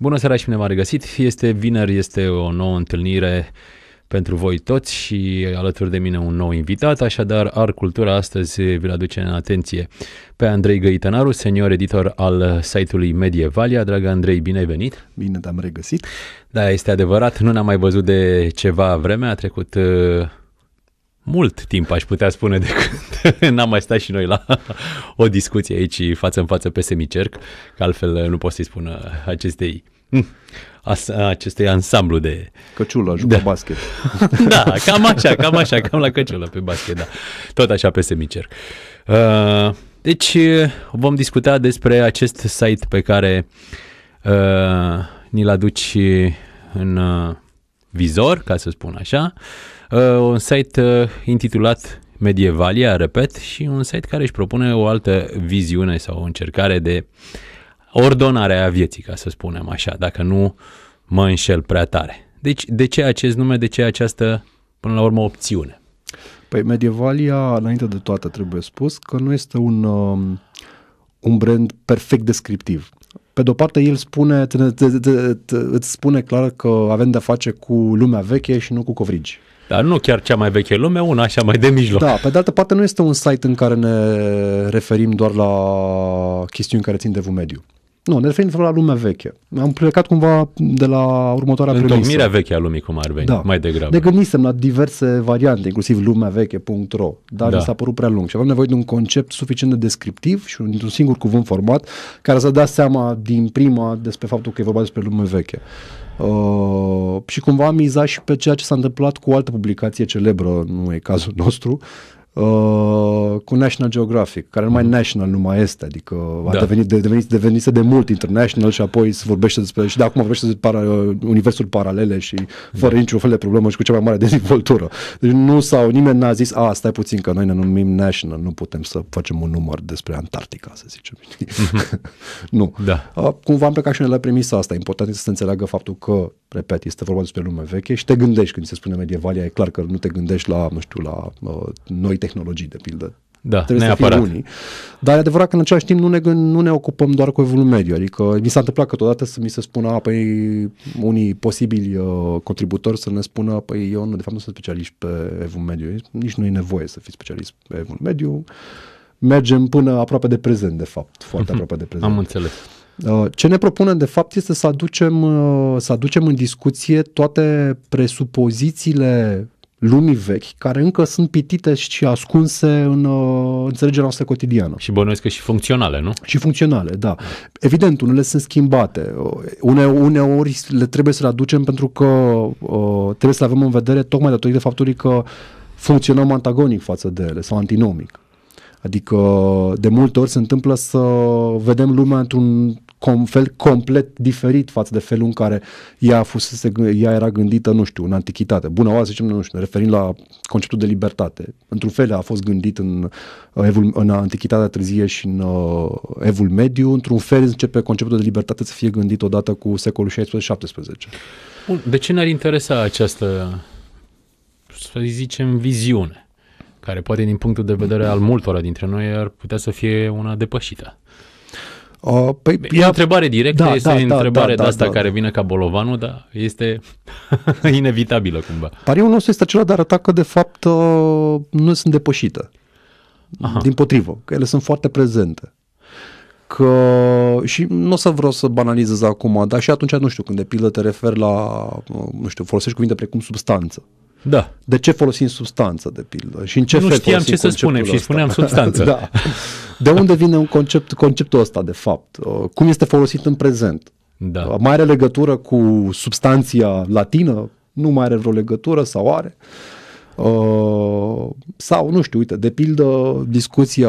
Bună seara și bine v-am regăsit! Este vineri, este o nouă întâlnire pentru voi toți și alături de mine un nou invitat, așadar Ar Cultura astăzi vi-l aduce în atenție pe Andrei Găitănaru, senior editor al site-ului Medievalia. Dragă Andrei, bine ai venit! Bine te-am regăsit! Da, este adevărat, nu ne-am mai văzut de ceva vreme, a trecut uh, mult timp, aș putea spune, de când n-am mai stat și noi la o discuție aici față în față pe semicerc, că altfel nu pot să-i spun uh, acestei mm, uh, acestui ansamblu de... Căciulă, jucă da. basket. da, cam așa, cam așa, cam la căciulă pe basket, da. Tot așa pe semicerc. Uh, deci vom discuta despre acest site pe care ni-l aduci în vizor, ca să spun așa, uh, Uh, un site uh, intitulat Medievalia, repet, și un site care își propune o altă viziune sau o încercare de ordonare a vieții, ca să spunem așa, dacă nu mă înșel prea tare. Deci, de ce acest nume, de ce această, până la urmă, opțiune? Păi Medievalia, înainte de toate, trebuie spus că nu este un, um, un brand perfect descriptiv. Pe de-o parte, el spune, te, te, te, te, îți spune clar că avem de-a face cu lumea veche și nu cu covrigi. Dar nu chiar cea mai veche lume, una așa mai de mijloc. Da, pe de altă parte nu este un site în care ne referim doar la chestiuni care țin de mediu. Nu, ne referim la lumea veche. Am plecat cumva de la următoarea Întocmirea premisă. Întocmirea veche a lumii, cum ar veni, da. mai degrabă. Ne gândisem la diverse variante, inclusiv lumea veche.ro, dar da. s-a părut prea lung și avem nevoie de un concept suficient de descriptiv și un, un singur cuvânt format care să dea seama din prima despre faptul că e vorba despre lumea veche. Uh, și cumva am mizat și pe ceea ce s-a întâmplat cu o altă publicație celebră, nu e cazul nostru, uh, cu National Geographic, care mai mm. National nu mai este, adică da. a devenit, de, devenit, devenise de mult international și apoi se vorbește despre, și de acum vorbește despre para, universul paralele și fără da. niciun fel de problemă și cu cea mai mare dezvoltură. Deci nu sau nimeni n-a zis, a, stai puțin că noi ne numim National, nu putem să facem un număr despre Antarctica, să zicem. Mm-hmm. nu. Da. Uh, cumva am plecat și noi la premisa asta. Important este să se înțeleagă faptul că, repet, este vorba despre lume veche și te gândești când se spune medievalia, e clar că nu te gândești la, nu știu, la uh, noi tehnologii, de pildă. Da, Trebuie neapărat. să fim unii. Dar e adevărat că în același timp nu ne, nu ne ocupăm doar cu evul mediu. Adică mi s-a întâmplat câteodată să mi se spună, a, păi, unii posibili uh, contributori să ne spună, păi, eu nu, de fapt nu sunt specialist pe evul mediu. Nici nu e nevoie să fii specialist pe evul mediu. Mergem până aproape de prezent, de fapt. Foarte mhm. aproape de prezent. Am înțeles. Uh, ce ne propunem de fapt este să aducem, uh, să aducem în discuție toate presupozițiile lumii vechi, care încă sunt pitite și ascunse în uh, înțelegerea noastră cotidiană. Și bănuiesc că și funcționale, nu? Și funcționale, da. Evident, unele sunt schimbate. Une, uneori le trebuie să le aducem pentru că uh, trebuie să le avem în vedere tocmai datorită faptului că funcționăm antagonic față de ele sau antinomic. Adică de multe ori se întâmplă să vedem lumea într-un com, fel complet diferit față de felul în care ea, fusese, ea era gândită, nu știu, în antichitate. Bună oară, zicem, nu știu, ne referim la conceptul de libertate. Într-un fel a fost gândit în, uh, evul, în antichitatea târzie și în uh, evul mediu, într-un fel începe conceptul de libertate să fie gândit odată cu secolul 16-17. de ce ne-ar interesa această, să zicem, viziune? care poate din punctul de vedere al multora dintre noi ar putea să fie una depășită. Uh, păi, e o întrebare directă, da, este da, da întrebare da, da, de asta da, da, care vine ca bolovanul, dar este inevitabilă cumva. Pariul nostru este acela de a arăta că de fapt uh, nu sunt depășite. Aha. Din potrivă, că ele sunt foarte prezente. Că, și nu o să vreau să banalizez acum, dar și atunci, nu știu, când de pildă te refer la, uh, nu știu, folosești cuvinte precum substanță. Da. De ce folosim substanță, de pildă? Și în ce nu fel știam ce să spunem ăsta? și spuneam substanță. da. De unde vine un concept, conceptul ăsta, de fapt? Uh, cum este folosit în prezent? Da. Uh, mai are legătură cu substanția latină? Nu mai are vreo legătură sau are? Uh, Uh, sau, nu știu, uite, de pildă, discuția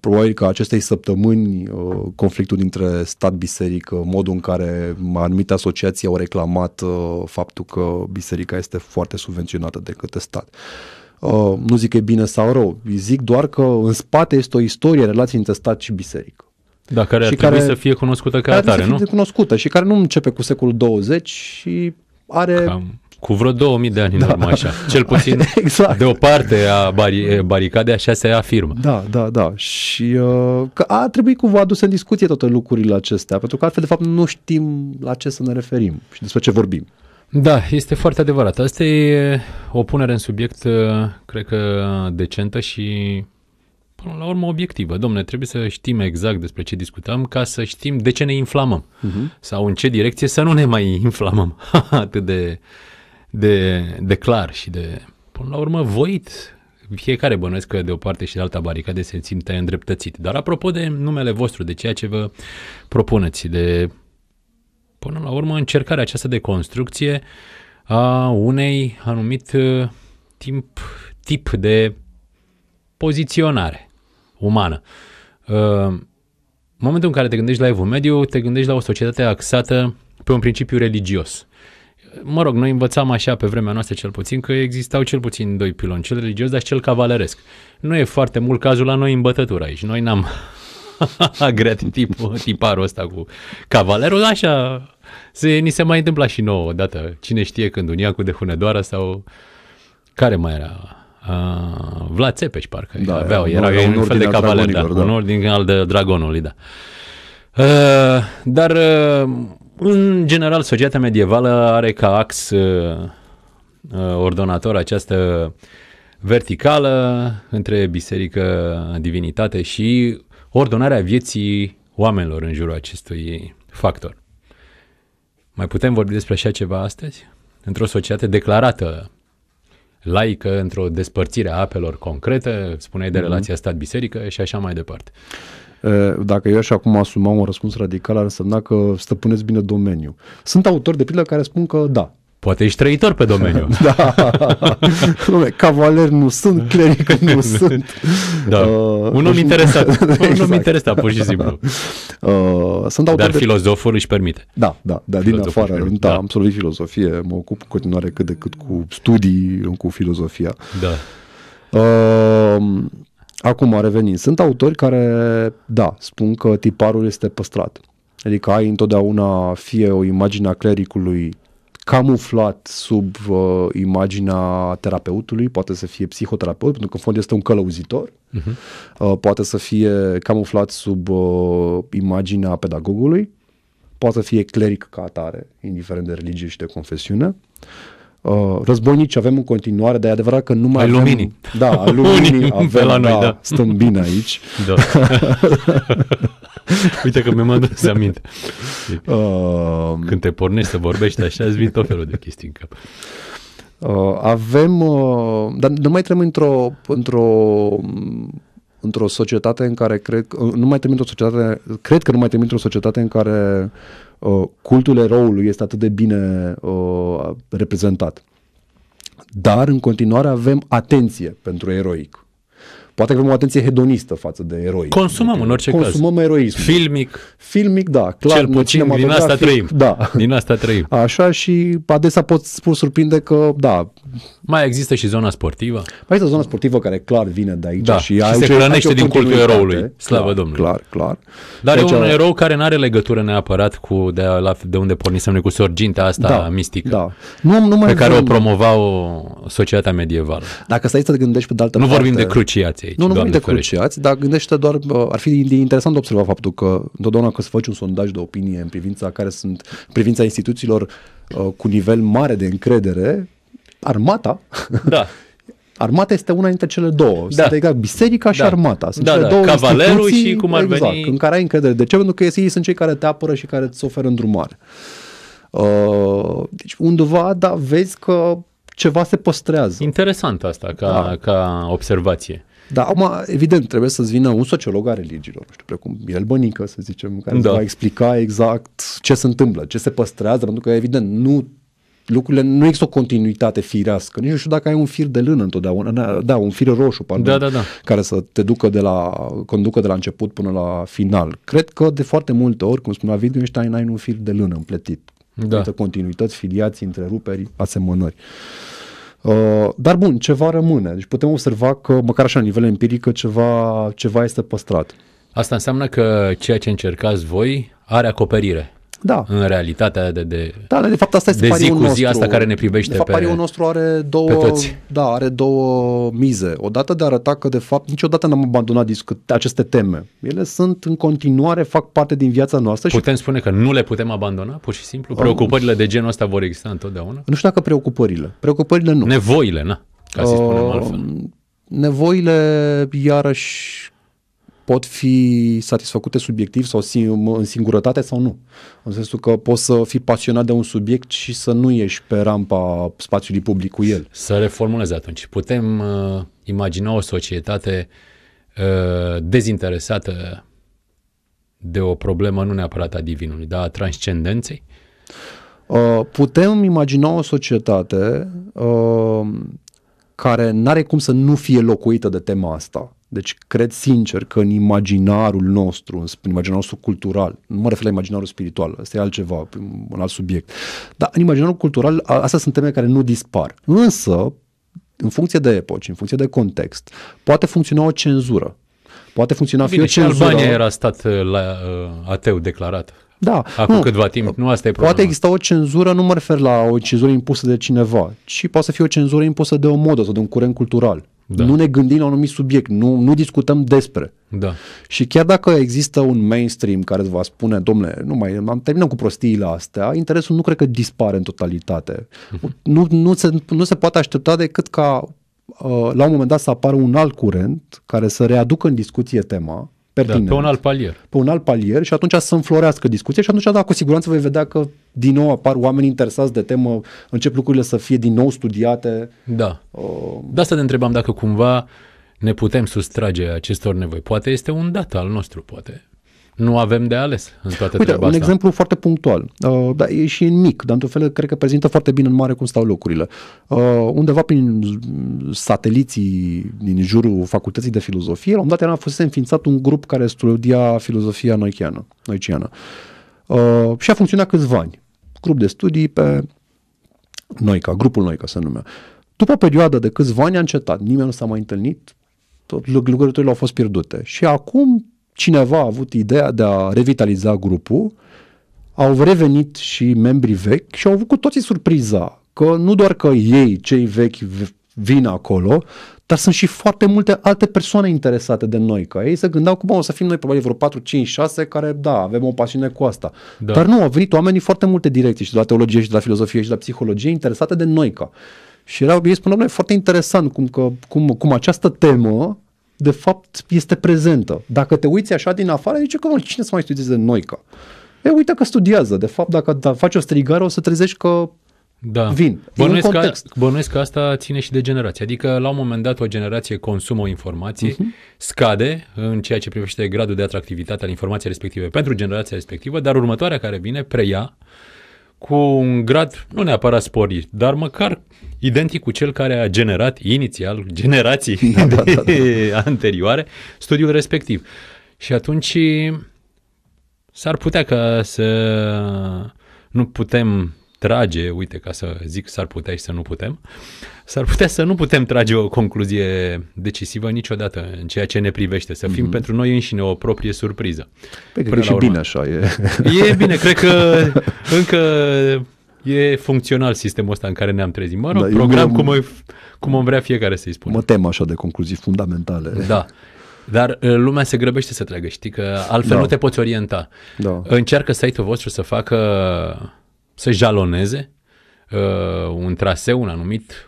probabil că acestei săptămâni, uh, conflictul dintre stat-biserică, modul în care anumite asociații au reclamat uh, faptul că biserica este foarte subvenționată de către stat. Uh, nu zic că e bine sau rău, zic doar că în spate este o istorie relației între stat și biserică. Da, care și ar care, să fie cunoscută ca atare, nu? Să fie cunoscută și care nu începe cu secolul 20 și are Cam cu vreo 2000 de ani da. în urmă, așa. Cel puțin exact. de o parte a bari- baricadei, așa se afirmă. Da, da, da. Și uh, că a trebuit cumva adus în discuție toate lucrurile acestea, pentru că altfel, de fapt, nu știm la ce să ne referim și despre ce vorbim. Da, este foarte adevărat. Asta e o punere în subiect, uh, cred că, decentă și până la urmă obiectivă. Domne, trebuie să știm exact despre ce discutăm ca să știm de ce ne inflamăm uh-huh. sau în ce direcție să nu ne mai inflamăm atât de de, de clar și de, până la urmă, voit. Fiecare bănuiesc că de o parte și de alta baricade se simte îndreptățit. Dar apropo de numele vostru, de ceea ce vă propuneți, de, până la urmă, încercarea aceasta de construcție a unei anumit uh, timp, tip de poziționare umană. Uh, în momentul în care te gândești la evul mediu, te gândești la o societate axată pe un principiu religios mă rog, noi învățam așa pe vremea noastră cel puțin că existau cel puțin doi piloni, cel religios, dar și cel cavaleresc. Nu e foarte mult cazul la noi în bătătură aici. Noi n-am agreat tipul, tiparul ăsta cu cavalerul, așa se, ni se mai întâmpla și nouă odată. Cine știe când unia cu de Hunedoara sau care mai era Uh, Vlad Țepeș, parcă. Da, aveau, era, era un, un fel de cavaler, da, da. un ordin al de dragonului, da. Uh, dar, uh, în general, societatea medievală are ca ax uh, uh, ordonator această verticală între biserică, divinitate și ordonarea vieții oamenilor în jurul acestui factor. Mai putem vorbi despre așa ceva astăzi? Într-o societate declarată laică, într-o despărțire a apelor concrete, spuneai de mm-hmm. relația stat-biserică și așa mai departe. Dacă eu și acum asumam un răspuns radical, ar însemna că stăpâneți bine domeniul. Sunt autori de pildă care spun că da, Poate ești trăitor pe domeniu. da. Lume, cavaler nu sunt, cleric nu sunt. Da. Uh, un om interesat. exact. Un om exact. interesat, pur și simplu. Uh, sunt Dar de... filozoful își permite. Da, da, da din afară. Da, da, am absolvit filozofie, mă ocup în continuare cât de cât cu studii, cu filozofia. Da. Uh, Acum, revenind, sunt autori care, da, spun că tiparul este păstrat. Adică ai întotdeauna fie o imagine a clericului camuflat sub uh, imaginea terapeutului, poate să fie psihoterapeut, pentru că în fond este un călăuzitor, uh-huh. uh, poate să fie camuflat sub uh, imaginea pedagogului, poate să fie cleric ca atare, indiferent de religie și de confesiune, Uh, războinici avem în continuare, dar e adevărat că nu mai avem... luminii. Da, luminii avem, pe la noi, da, da. stăm bine aici. Da. Uite că mi-am adus aminte. Uh, Când te pornești să vorbești așa, îți vin tot felul de chestii în cap. Uh, avem, uh, dar nu mai trăim într-o, într-o într-o societate în care cred, uh, nu mai trăim într-o societate, cred că nu mai trăim într-o societate în care Uh, cultul eroului este atât de bine uh, reprezentat. Dar în continuare avem atenție pentru eroic. Poate că avem o atenție hedonistă față de eroi. Consumăm adică, în orice consumăm caz. Consumăm eroism. Filmic. Filmic, da, clar. Cel puțin din avea, asta trăim. Da. Din asta trăim. Așa și adesea pot, spune surprinde că, da, mai există și zona sportivă. Mai există zona sportivă care clar vine de aici da, și, și se hrănește din cultul eroului. Slavă clar, Domnului. Clar, clar. Dar e deci, un uh, erou care nu are legătură neapărat cu de, la, de unde pornisem noi cu sorgintea asta da, mistică. Da. Nu, nu mai pe care vrem. o promova o societatea medievală. Dacă stai să te gândești pe de altă nu parte... Nu vorbim de cruciați aici. Nu, nu vorbim de ferește. cruciați, dar gândește doar... Ar fi interesant de observa faptul că întotdeauna când să face un sondaj de opinie în privința care sunt, în privința instituțiilor uh, cu nivel mare de încredere, armata, da. Armata este una dintre cele două. Da. Sunt exact biserica da. și armata. Sunt da, cele da. două Cavalerul și cum ar exact, veni... în care ai încredere. De ce? Pentru că ei sunt cei care te apără și care îți oferă îndrumare. Uh, deci undeva, da, vezi că ceva se păstrează. Interesant asta ca, da. ca observație. Da, acum, evident, trebuie să-ți vină un sociolog a religiilor, nu știu, precum el Bănică, să zicem, care da. va explica exact ce se întâmplă, ce se păstrează, pentru că, evident, nu lucrurile, nu există o continuitate firească. Nici nu știu dacă ai un fir de lână întotdeauna, da, da, un fir roșu, pardon, da, da, da. care să te ducă de la, conducă de la început până la final. Cred că de foarte multe ori, cum spunea Wittgenstein, ai un fir de lână împletit. Da. Între continuități, filiații, întreruperi, asemănări. Uh, dar bun, ceva rămâne. Deci putem observa că, măcar așa, la nivel empiric, că ceva, ceva este păstrat. Asta înseamnă că ceea ce încercați voi are acoperire da. în realitatea de, de Da, de fapt asta este de zi cu zi nostru. asta care ne privește de fapt, pe pariul nostru are două, Da, are două mize. Odată de a arăta că de fapt niciodată n-am abandonat discu- aceste teme. Ele sunt în continuare, fac parte din viața noastră. Putem și... spune că nu le putem abandona, pur și simplu? Preocupările um, de genul ăsta vor exista întotdeauna? Nu știu dacă preocupările. Preocupările nu. Nevoile, na, ca să uh, spunem altfel. Nevoile, iarăși, pot fi satisfăcute subiectiv sau în singurătate sau nu. În sensul că poți să fii pasionat de un subiect și să nu ieși pe rampa spațiului public cu el. Să reformulez atunci. Putem uh, imagina o societate uh, dezinteresată de o problemă nu neapărat a divinului, dar a transcendenței? Uh, putem imagina o societate uh, care n-are cum să nu fie locuită de tema asta. Deci cred sincer că în imaginarul nostru, în imaginarul nostru cultural, nu mă refer la imaginarul spiritual, asta e altceva, un alt subiect, dar în imaginarul cultural astea sunt teme care nu dispar. Însă, în funcție de epoci, în funcție de context, poate funcționa o cenzură. Poate funcționa Bine, fie o cenzură. Albania era stat uh, la, uh, ateu declarat. Da. Acum nu, câtva timp, nu asta e problema. Poate exista o cenzură, nu mă refer la o cenzură impusă de cineva, ci poate să fie o cenzură impusă de o modă sau de un curent cultural. Da. Nu ne gândim la un anumit subiect, nu, nu discutăm despre. Da. Și chiar dacă există un mainstream care va spune, domnule, nu mai am terminat cu prostiile astea, interesul nu cred că dispare în totalitate. Mhm. nu, nu, se, nu se poate aștepta decât ca uh, la un moment dat să apară un alt curent care să readucă în discuție tema da, pertinent. Da, pe un alt palier. Pe un alt palier și atunci să înflorească discuția și atunci, da, cu siguranță vei vedea că din nou apar oameni interesați de temă, încep lucrurile să fie din nou studiate. Da. Uh, de asta te întrebam dacă cumva ne putem sustrage acestor nevoi. Poate este un dat al nostru, poate nu avem de ales în toate Uite, un asta. exemplu foarte punctual, uh, dar e și în mic, dar într-un fel cred că prezintă foarte bine în mare cum stau locurile. Uh, undeva prin sateliții din jurul facultății de filozofie, la un dat era fost înființat un grup care studia filozofia noichiană, noiciană. Uh, și a funcționat câțiva ani. Grup de studii pe Noica, grupul Noica se numea. După o perioadă de câțiva ani a încetat, nimeni nu s-a mai întâlnit, tot lucrurile au fost pierdute. Și acum cineva a avut ideea de a revitaliza grupul, au revenit și membrii vechi și au avut cu toții surpriza că nu doar că ei, cei vechi, vin acolo, dar sunt și foarte multe alte persoane interesate de noi, că ei se gândeau cum o să fim noi probabil vreo 4, 5, 6 care, da, avem o pasiune cu asta. Da. Dar nu, au venit oamenii foarte multe direcții și de la teologie și de la filozofie și de la psihologie interesate de noi, că Și erau, ei spuneau, noi, foarte interesant cum, că, cum, cum această temă de fapt este prezentă. Dacă te uiți așa din afară, zice că cine să mai studieze noica? E, uite că studiază. De fapt, dacă da, faci o strigare, o să trezești că da. vin. Bănuiesc, în context. Că, bănuiesc că asta ține și de generație. Adică, la un moment dat, o generație consumă o informație, uh-huh. Mhm. scade în ceea ce privește gradul de atractivitate al informației respective pentru generația respectivă, dar următoarea care vine preia cu un grad, nu neapărat sporit, dar măcar identic cu cel care a generat inițial, generații da, da, da, da. anterioare, studiul respectiv. Și atunci s-ar putea ca să nu putem trage, uite, ca să zic s-ar putea și să nu putem, uh, S-ar putea să nu putem trage o concluzie decisivă niciodată în ceea ce ne privește, să fim mm-hmm. pentru noi înșine o proprie surpriză. Păi, cred că și urmă. bine așa e. E bine, cred că încă e funcțional sistemul ăsta în care ne-am trezit. Mă rog, da, program cum, o, cum am vrea fiecare să-i spună. Mă tem așa de concluzii fundamentale. Da. Dar uh, lumea se grăbește să tragă, știi, că altfel da. nu te poți orienta. Da. Încearcă site-ul vostru să facă, să jaloneze uh, un traseu, un anumit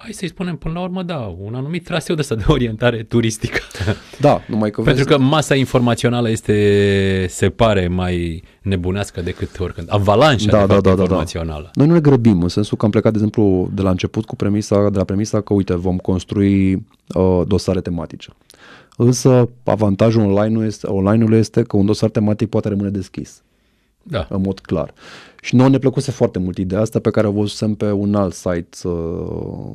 hai să-i spunem, până la urmă, da, un anumit traseu de asta de orientare turistică. Da, numai că Pentru vezi... că masa informațională este, se pare, mai nebunească decât oricând. Avalanșa, da, de da, da, da, da, informațională. Da. Noi nu ne grăbim, în sensul că am plecat, de exemplu, de la început cu premisa, de la premisa că, uite, vom construi uh, dosare tematice. Însă, avantajul online-ului este, online este că un dosar tematic poate rămâne deschis. Da. În mod clar. Și nouă ne plăcuse foarte mult ideea asta pe care o văzusem pe un alt site uh,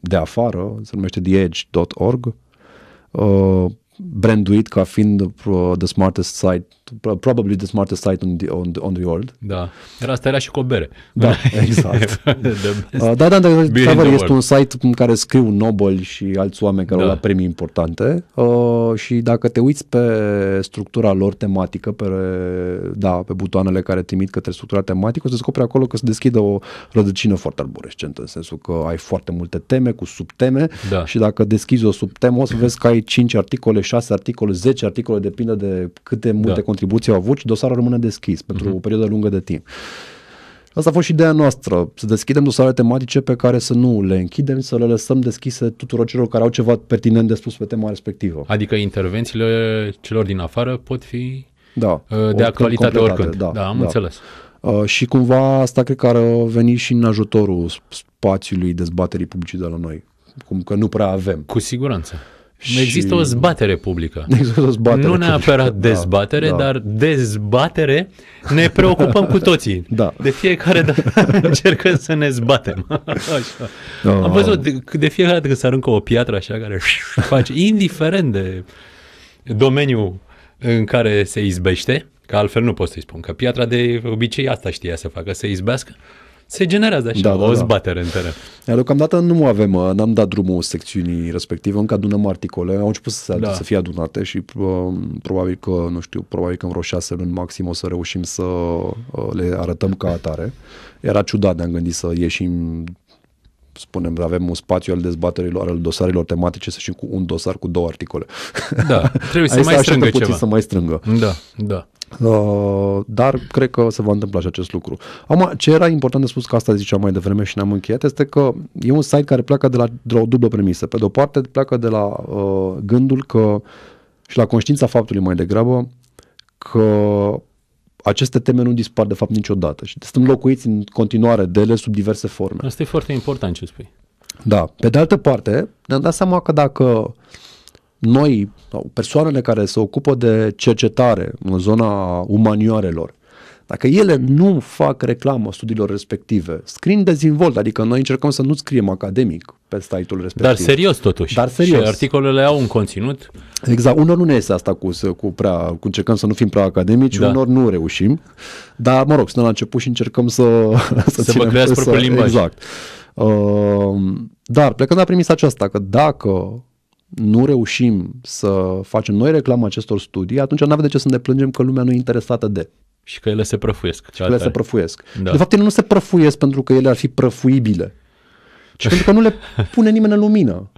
de afară, se numește theedge.org, uh, branduit ca fiind uh, the smartest site probably the smartest site on the, on the, on the world. Da. Era asta era și cu o bere. Da, exact. uh, da, da, da, da Travel este world. un site în care scriu Nobel și alți oameni care da. au la premii importante uh, și dacă te uiți pe structura lor tematică, pe, da, pe butoanele care trimit către structura tematică, o să descoperi acolo că se deschide o rădăcină foarte arborescentă, în sensul că ai foarte multe teme cu subteme da. și dacă deschizi o subtemă o să vezi că ai 5 articole, 6 articole, 10 articole, depinde de câte multe da contribuții au avut și dosarul rămâne deschis pentru uh-huh. o perioadă lungă de timp. Asta a fost și ideea noastră, să deschidem dosare tematice pe care să nu le închidem, să le lăsăm deschise tuturor celor care au ceva pertinent de spus pe tema respectivă. Adică intervențiile celor din afară pot fi da, uh, de oricând, actualitate oricând. Da, da am da. înțeles. Uh, și cumva asta cred că ar veni și în ajutorul spațiului dezbaterii publice de la noi, cum că nu prea avem. Cu siguranță. Și... Există o zbatere publică. Există o zbatere Nu neapărat publică. Da, dezbatere, da, dar dezbatere ne preocupăm cu toții. Da. De fiecare dată încercăm să ne zbatem. Așa. Da. Am văzut de, de fiecare dată când se aruncă o piatră așa care face, indiferent de domeniul în care se izbește, că altfel nu pot să-i spun, că piatra de obicei asta știa să facă, să izbească, se generează așa da, da, o da. zbatere da. în teren. Iar deocamdată nu avem, uh, n-am dat drumul secțiunii respective, încă adunăm articole, au început să, da. să fie adunate și uh, probabil că, nu știu, probabil că în vreo șase luni maxim o să reușim să uh, le arătăm ca atare. Era ciudat, ne-am gândit să ieșim spunem, avem un spațiu al dezbaterilor, al dosarilor tematice, să și cu un dosar cu două articole. Da, trebuie să mai strângă puțin ceva. să mai strângă. Da, da. Uh, dar cred că se va întâmpla și acest lucru. Am, ce era important de spus, că asta ziceam mai devreme și ne-am încheiat, este că e un site care pleacă de la, de la o dublă premisă. Pe de o parte, pleacă de la uh, gândul că și la conștiința faptului mai degrabă că aceste teme nu dispar de fapt niciodată și sunt locuiți în continuare de ele sub diverse forme. Asta e foarte important ce spui. Da. Pe de altă parte, ne-am dat seama că dacă noi, sau persoanele care se ocupă de cercetare în zona umanioarelor, dacă ele nu fac reclamă studiilor respective, screen dezvolt, adică noi încercăm să nu scriem academic pe site-ul respectiv. Dar serios totuși. Dar serios. Și articolele au un conținut. Exact, unor nu ne este asta cu, cu prea, cu încercăm să nu fim prea academici, da. unor nu reușim, dar mă rog, suntem la început și încercăm să Să, să vă creați propriul limbaj. Exact. Uh, dar plecând la premisa aceasta, că dacă nu reușim să facem noi reclamă acestor studii, atunci nu avem de ce să ne plângem că lumea nu e interesată de. Și că ele se prăfuiesc. Și că ele se prăfuiesc. Da. De fapt, ele nu se prăfuiesc pentru că ele ar fi prăfuibile, ci pentru că nu le pune nimeni în lumină.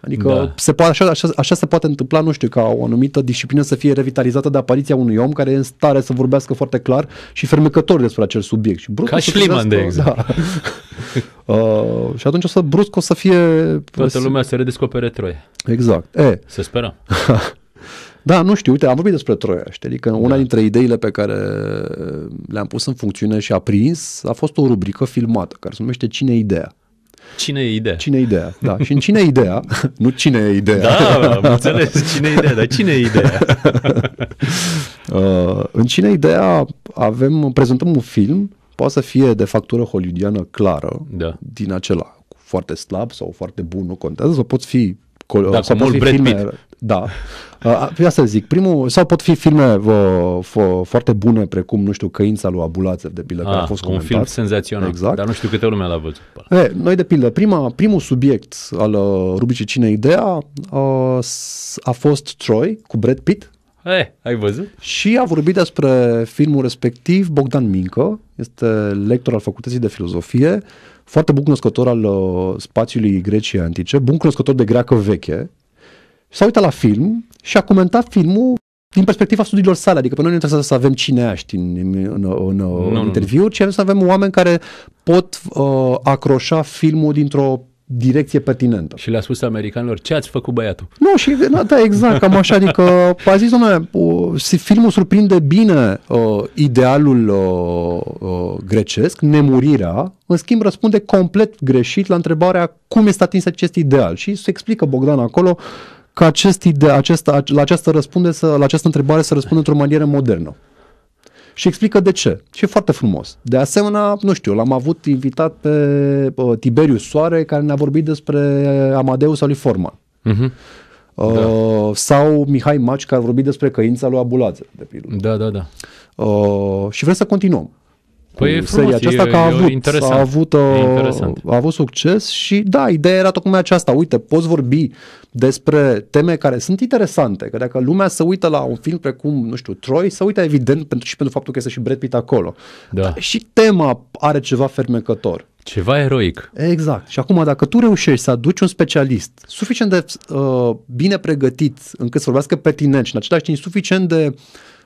Adică da. se poate, așa, așa, așa se poate întâmpla, nu știu, ca o anumită disciplină să fie revitalizată de apariția unui om care e în stare să vorbească foarte clar și fermecător despre acel subiect. Și brusc ca Liman, de exact. Da. uh, și atunci o să brusc o să fie... Toată lumea se redescopere Troie. Exact. E. Să sperăm. Da, nu știu, uite, am vorbit despre Troia, știi, Adică una da. dintre ideile pe care uh, le-am pus în funcțiune și a prins a fost o rubrică filmată care se numește Cine e ideea? Cine e ideea? Cine e ideea, da. Și în cine e ideea, nu cine e ideea. Da, am înțeles, cine e ideea, dar cine e ideea? uh, în cine e ideea avem, prezentăm un film, poate să fie de factură hollywoodiană clară, da. din acela, foarte slab sau foarte bun, nu contează, sau poți fi da, sau pot fi Brad filme, Pitt. Da. Uh, asta zic, primul, sau pot fi filme uh, fo, foarte bune, precum, nu știu, Căința lui Abulațev, de pildă, care a ah, fost comentat. un film senzațional, exact. dar nu știu câte lume l-a văzut. E, noi, de pildă, prima, primul subiect al uh, rubricii Cine Ideea uh, a fost Troy cu Brad Pitt, E, ai văzut? Și a vorbit despre filmul respectiv Bogdan Mincă, este lector al Facultății de Filozofie, foarte bun cunoscător al uh, spațiului Greciei Antice, bun cunoscător de greacă veche, s-a uitat la film și a comentat filmul din perspectiva studiilor sale, adică pe noi nu trebuie să avem cineaști în, în, în, nu, în interviu, ci să avem oameni care pot uh, acroșa filmul dintr-o direcție pertinentă. Și le-a spus americanilor, ce ați făcut băiatul? Nu, și da, da exact, cam așa, adică a zis, domnule, filmul surprinde bine uh, idealul uh, uh, grecesc, nemurirea, în schimb răspunde complet greșit la întrebarea cum este atins acest ideal și se explică Bogdan acolo ca acest ide, acesta, la, această răspunde să, la această întrebare să răspundă într-o manieră modernă. Și explică de ce. Și e foarte frumos. De asemenea, nu știu, l-am avut invitat pe uh, Tiberiu Soare, care ne-a vorbit despre Amadeus lui Forma. Uh-huh. Mhm. Uh, da. Sau Mihai Maci, care a vorbit despre căința lui Abulață, de pildă. Da, da, da. Uh, și vrem să continuăm. Păi cu frumos, seria aceasta, e, că a avut, interesant. a avut, uh, a, a avut succes și da, ideea era tocmai aceasta, uite, poți vorbi despre teme care sunt interesante, că dacă lumea se uită la un film precum, nu știu, Troy, se uită evident pentru, și pentru faptul că este și Brad Pitt acolo. Da. Dar și tema are ceva fermecător. Ceva eroic. Exact. Și acum, dacă tu reușești să aduci un specialist suficient de uh, bine pregătit încât să vorbească pertinent și în același timp suficient de uh,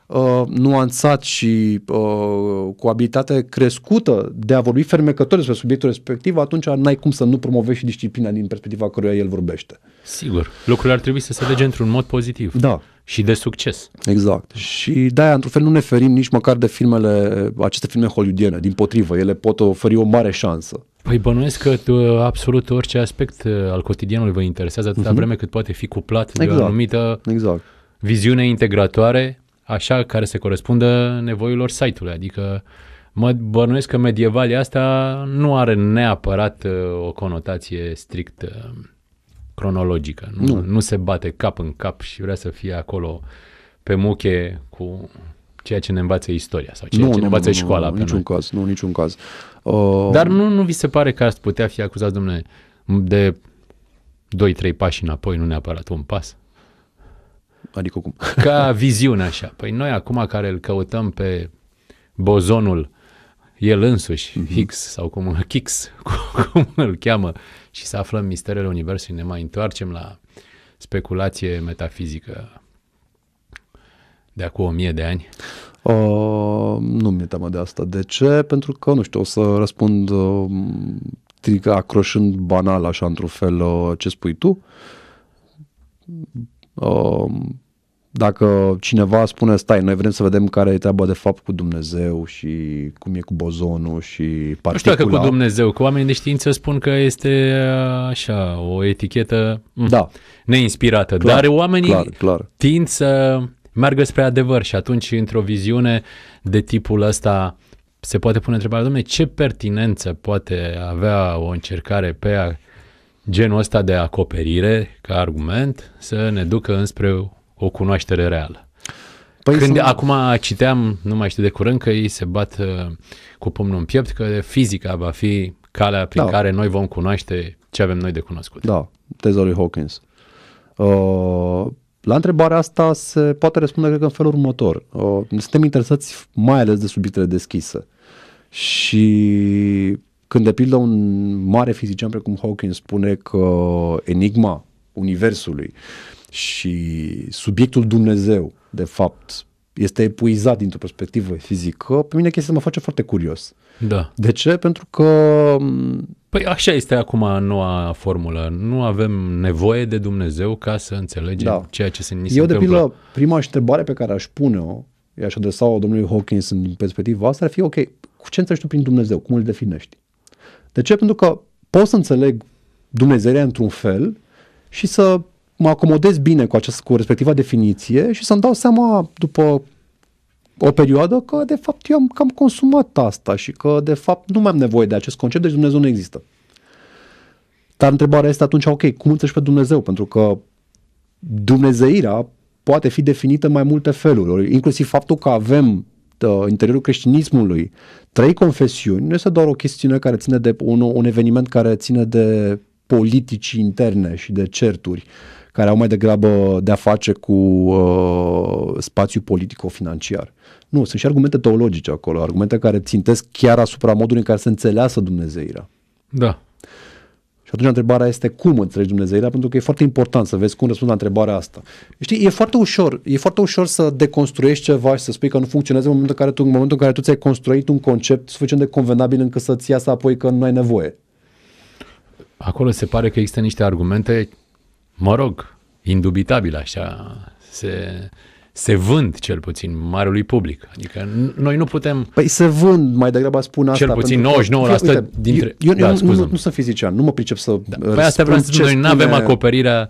uh, nuanțat și uh, cu abilitate crescută de a vorbi fermecător despre subiectul respectiv, atunci n-ai cum să nu promovezi și disciplina din perspectiva căruia el vorbește. Sigur. Lucrurile ar trebui să se lege într-un mod pozitiv. Da. Și de succes. Exact. Și de-aia, într-un fel, nu ne ferim nici măcar de filmele, aceste filme hollywoodiene. Din potrivă, ele pot oferi o mare șansă. Păi bănuiesc că tu, uh, absolut orice aspect uh, al cotidianului vă interesează atâta uh-huh. vreme cât poate fi cuplat exact. de o exact. anumită exact. viziune integratoare așa care se corespundă nevoilor site-ului. Adică mă bănuiesc că medievalia asta nu are neapărat uh, o conotație strict uh, cronologică. Nu, nu. nu se bate cap în cap și vrea să fie acolo pe muche cu ceea ce ne învață istoria sau ceea nu, ce nu, ne învață nu, școala. Nu, niciun noi. caz, nu, niciun caz. Uh... Dar nu, nu vi se pare că ați putea fi acuzați, domnule, de 2-3 pași înapoi, nu neapărat un pas? Adică cum? Ca viziune așa. Păi noi acum care îl căutăm pe bozonul el însuși, mm-hmm. Higgs sau cum, Kix, cum îl cheamă, și să aflăm misterele Universului, ne mai întoarcem la speculație metafizică de acum o mie de ani? Uh, nu mi-e teamă de asta. De ce? Pentru că, nu știu, o să răspund uh, acroșând banal așa într-un fel uh, ce spui tu. Um, dacă cineva spune, stai, noi vrem să vedem care e treaba de fapt cu Dumnezeu și cum e cu bozonul și particula. Nu știu dacă cu Dumnezeu, cu oamenii de știință spun că este uh, așa, o etichetă mm, da. neinspirată, clar, dar oamenii clar, clar. tind să meargă spre adevăr și atunci într-o viziune de tipul ăsta se poate pune întrebarea, domne, ce pertinență poate avea o încercare pe a genul ăsta de acoperire ca argument să ne ducă înspre o cunoaștere reală. Păi Când sunt... acum citeam, nu mai știu de curând, că ei se bat uh, cu pumnul în piept, că fizica va fi calea prin da. care noi vom cunoaște ce avem noi de cunoscut. Da, teza lui Hawkins. Uh, la întrebarea asta se poate răspunde, cred că, în felul următor. Uh, suntem interesați mai ales de subiectele deschise. Și când, de pildă, un mare fizician precum Hawking spune că enigma Universului și subiectul Dumnezeu, de fapt, este epuizat dintr-o perspectivă fizică, pe mine chestia mă face foarte curios. Da. De ce? Pentru că... Păi așa este acum noua formulă. Nu avem nevoie de Dumnezeu ca să înțelegem da. ceea ce se ni se Eu, de pildă, prima întrebare pe care aș pune-o, i-aș adresa-o domnului Hawkins în perspectiva asta, ar fi, ok, cu ce înțelegi tu prin Dumnezeu? Cum îl definești? De ce? Pentru că pot să înțeleg Dumnezeirea într-un fel și să mă acomodez bine cu, această cu respectiva definiție și să-mi dau seama după o perioadă că de fapt eu am cam consumat asta și că de fapt nu mai am nevoie de acest concept, deci Dumnezeu nu există. Dar întrebarea este atunci, ok, cum înțelegi pe Dumnezeu? Pentru că Dumnezeirea poate fi definită în mai multe feluri, inclusiv faptul că avem Uh, interiorul creștinismului, trei confesiuni, nu este doar o chestiune care ține de un, un eveniment care ține de politici interne și de certuri care au mai degrabă de-a face cu uh, spațiul politico-financiar. Nu, sunt și argumente teologice acolo, argumente care țintesc chiar asupra modului în care se înțeleasă Dumnezeirea. Da. Și atunci întrebarea este cum înțelegi Dumnezeirea, pentru că e foarte important să vezi cum răspund la întrebarea asta. Știi, e foarte ușor, e foarte ușor să deconstruiești ceva și să spui că nu funcționează în momentul în care tu, în momentul în care tu ți-ai construit un concept suficient de convenabil încât să-ți iasă apoi că nu ai nevoie. Acolo se pare că există niște argumente, mă rog, indubitabile așa, se, se vând cel puțin marului public. Adică noi nu putem... Păi se vând, mai degrabă spun asta. Cel puțin 99% că, uite, dintre... Eu, eu da, nu, nu, nu sunt fizician, nu mă pricep să da. Păi asta vreau să noi nu avem acoperirea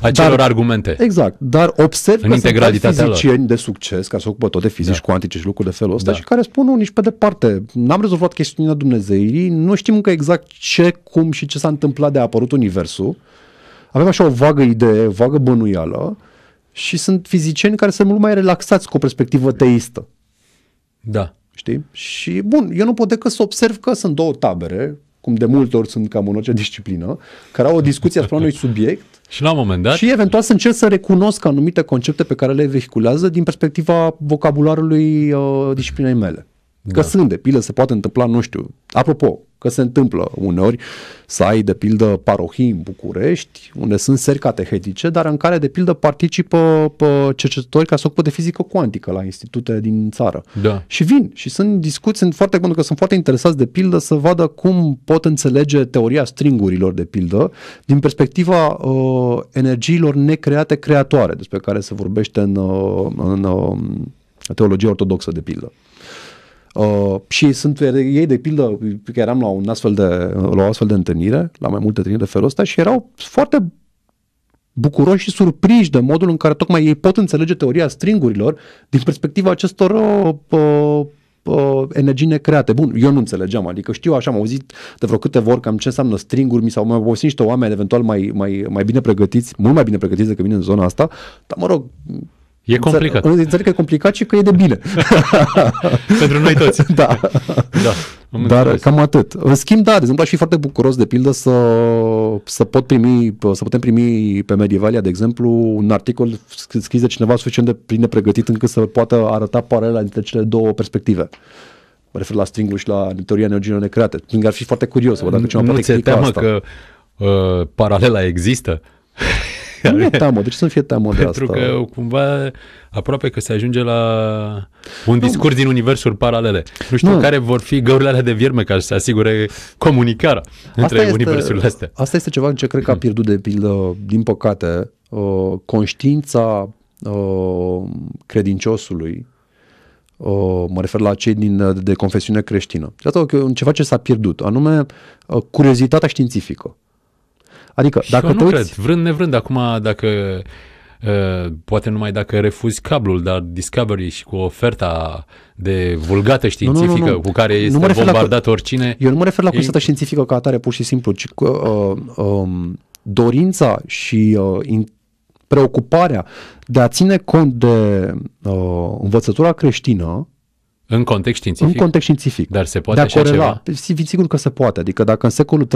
acelor dar, argumente. Exact, dar observ în că sunt fizicieni lor. de succes, care se ocupă tot de fizici da. cuantice și lucruri de felul ăsta da. și care spun, nu, nici pe departe, n-am rezolvat chestiunea Dumnezeirii, nu știm încă exact ce, cum și ce s-a întâmplat de a apărut Universul, avem așa o vagă idee, vagă bănuială, și sunt fizicieni care sunt mult mai relaxați cu o perspectivă teistă. Da. Știi? Și bun, eu nu pot decât să observ că sunt două tabere, cum de multe ori sunt cam în orice disciplină, care au o discuție asupra unui subiect și la un moment dat... Și eventual să încerc să recunosc anumite concepte pe care le vehiculează din perspectiva vocabularului uh, disciplinei mele. Da. Că da. sunt, de pildă, se poate întâmpla, nu știu, apropo, că se întâmplă uneori să ai, de pildă, parohii în București, unde sunt seri catehetice, dar în care, de pildă, participă cercetători care se ocupă de fizică cuantică la institute din țară. Da. Și vin și sunt discuți, sunt foarte, pentru că sunt foarte interesați, de pildă, să vadă cum pot înțelege teoria stringurilor, de pildă, din perspectiva uh, energiilor necreate creatoare, despre care se vorbește în, uh, în uh, teologia ortodoxă, de pildă. Uh, și sunt ei, de pildă, că eram la, un astfel de, la o astfel de întâlnire, la mai multe întâlniri de felul ăsta și erau foarte bucuroși și surprinși de modul în care tocmai ei pot înțelege teoria stringurilor din perspectiva acestor uh, uh, uh, energii necreate. Bun, eu nu înțelegeam, adică știu așa, am auzit de vreo câteva ori cam ce înseamnă stringuri, mi s-au mai obosit niște oameni eventual mai, mai, mai bine pregătiți, mult mai bine pregătiți decât mine în zona asta, dar mă rog, E complicat. Înțeleg că e complicat și că e de bine. Pentru noi toți. Da. da. Dar înțeles. cam atât. În schimb, da, de exemplu, aș fi foarte bucuros, de pildă, să, să, pot primi, să putem primi pe Medievalia, de exemplu, un articol scris de cineva suficient de de pregătit încât să poată arăta paralela dintre cele două perspective mă refer la stringul și la teoria neogenilor necreate. String ar fi foarte curios. nu ți-e teamă asta. că uh, paralela există? Nu e teamă, ce să fie teamă de asta. Pentru că cumva aproape că se ajunge la un discurs nu. din universuri paralele. Nu știu nu. care vor fi găurile alea de vierme care să asigure comunicarea asta între este, universurile astea. Asta este ceva în ce cred că a hmm. pierdut de pildă, din păcate, uh, conștiința uh, credinciosului Uh, mă refer la cei din, de confesiune creștină. Și asta e ceva ce s-a pierdut, anume uh, curiozitatea științifică. Adică, dacă Eu nu uiți... cred, vrând nevrând, acum dacă Uh, poate numai dacă refuzi cablul, dar Discovery și cu oferta de vulgată științifică nu, nu, nu, nu. cu care este nu bombardat la, oricine. Eu nu mă refer la curiozitatea științifică ca atare, pur și simplu, ci cu, uh, uh, um, dorința și uh, in, preocuparea de a ține cont de uh, învățătura creștină în context științific? În context științific. Dar se poate așa ceva? ceva? Păi, sigur că se poate. Adică dacă în secolul 3-4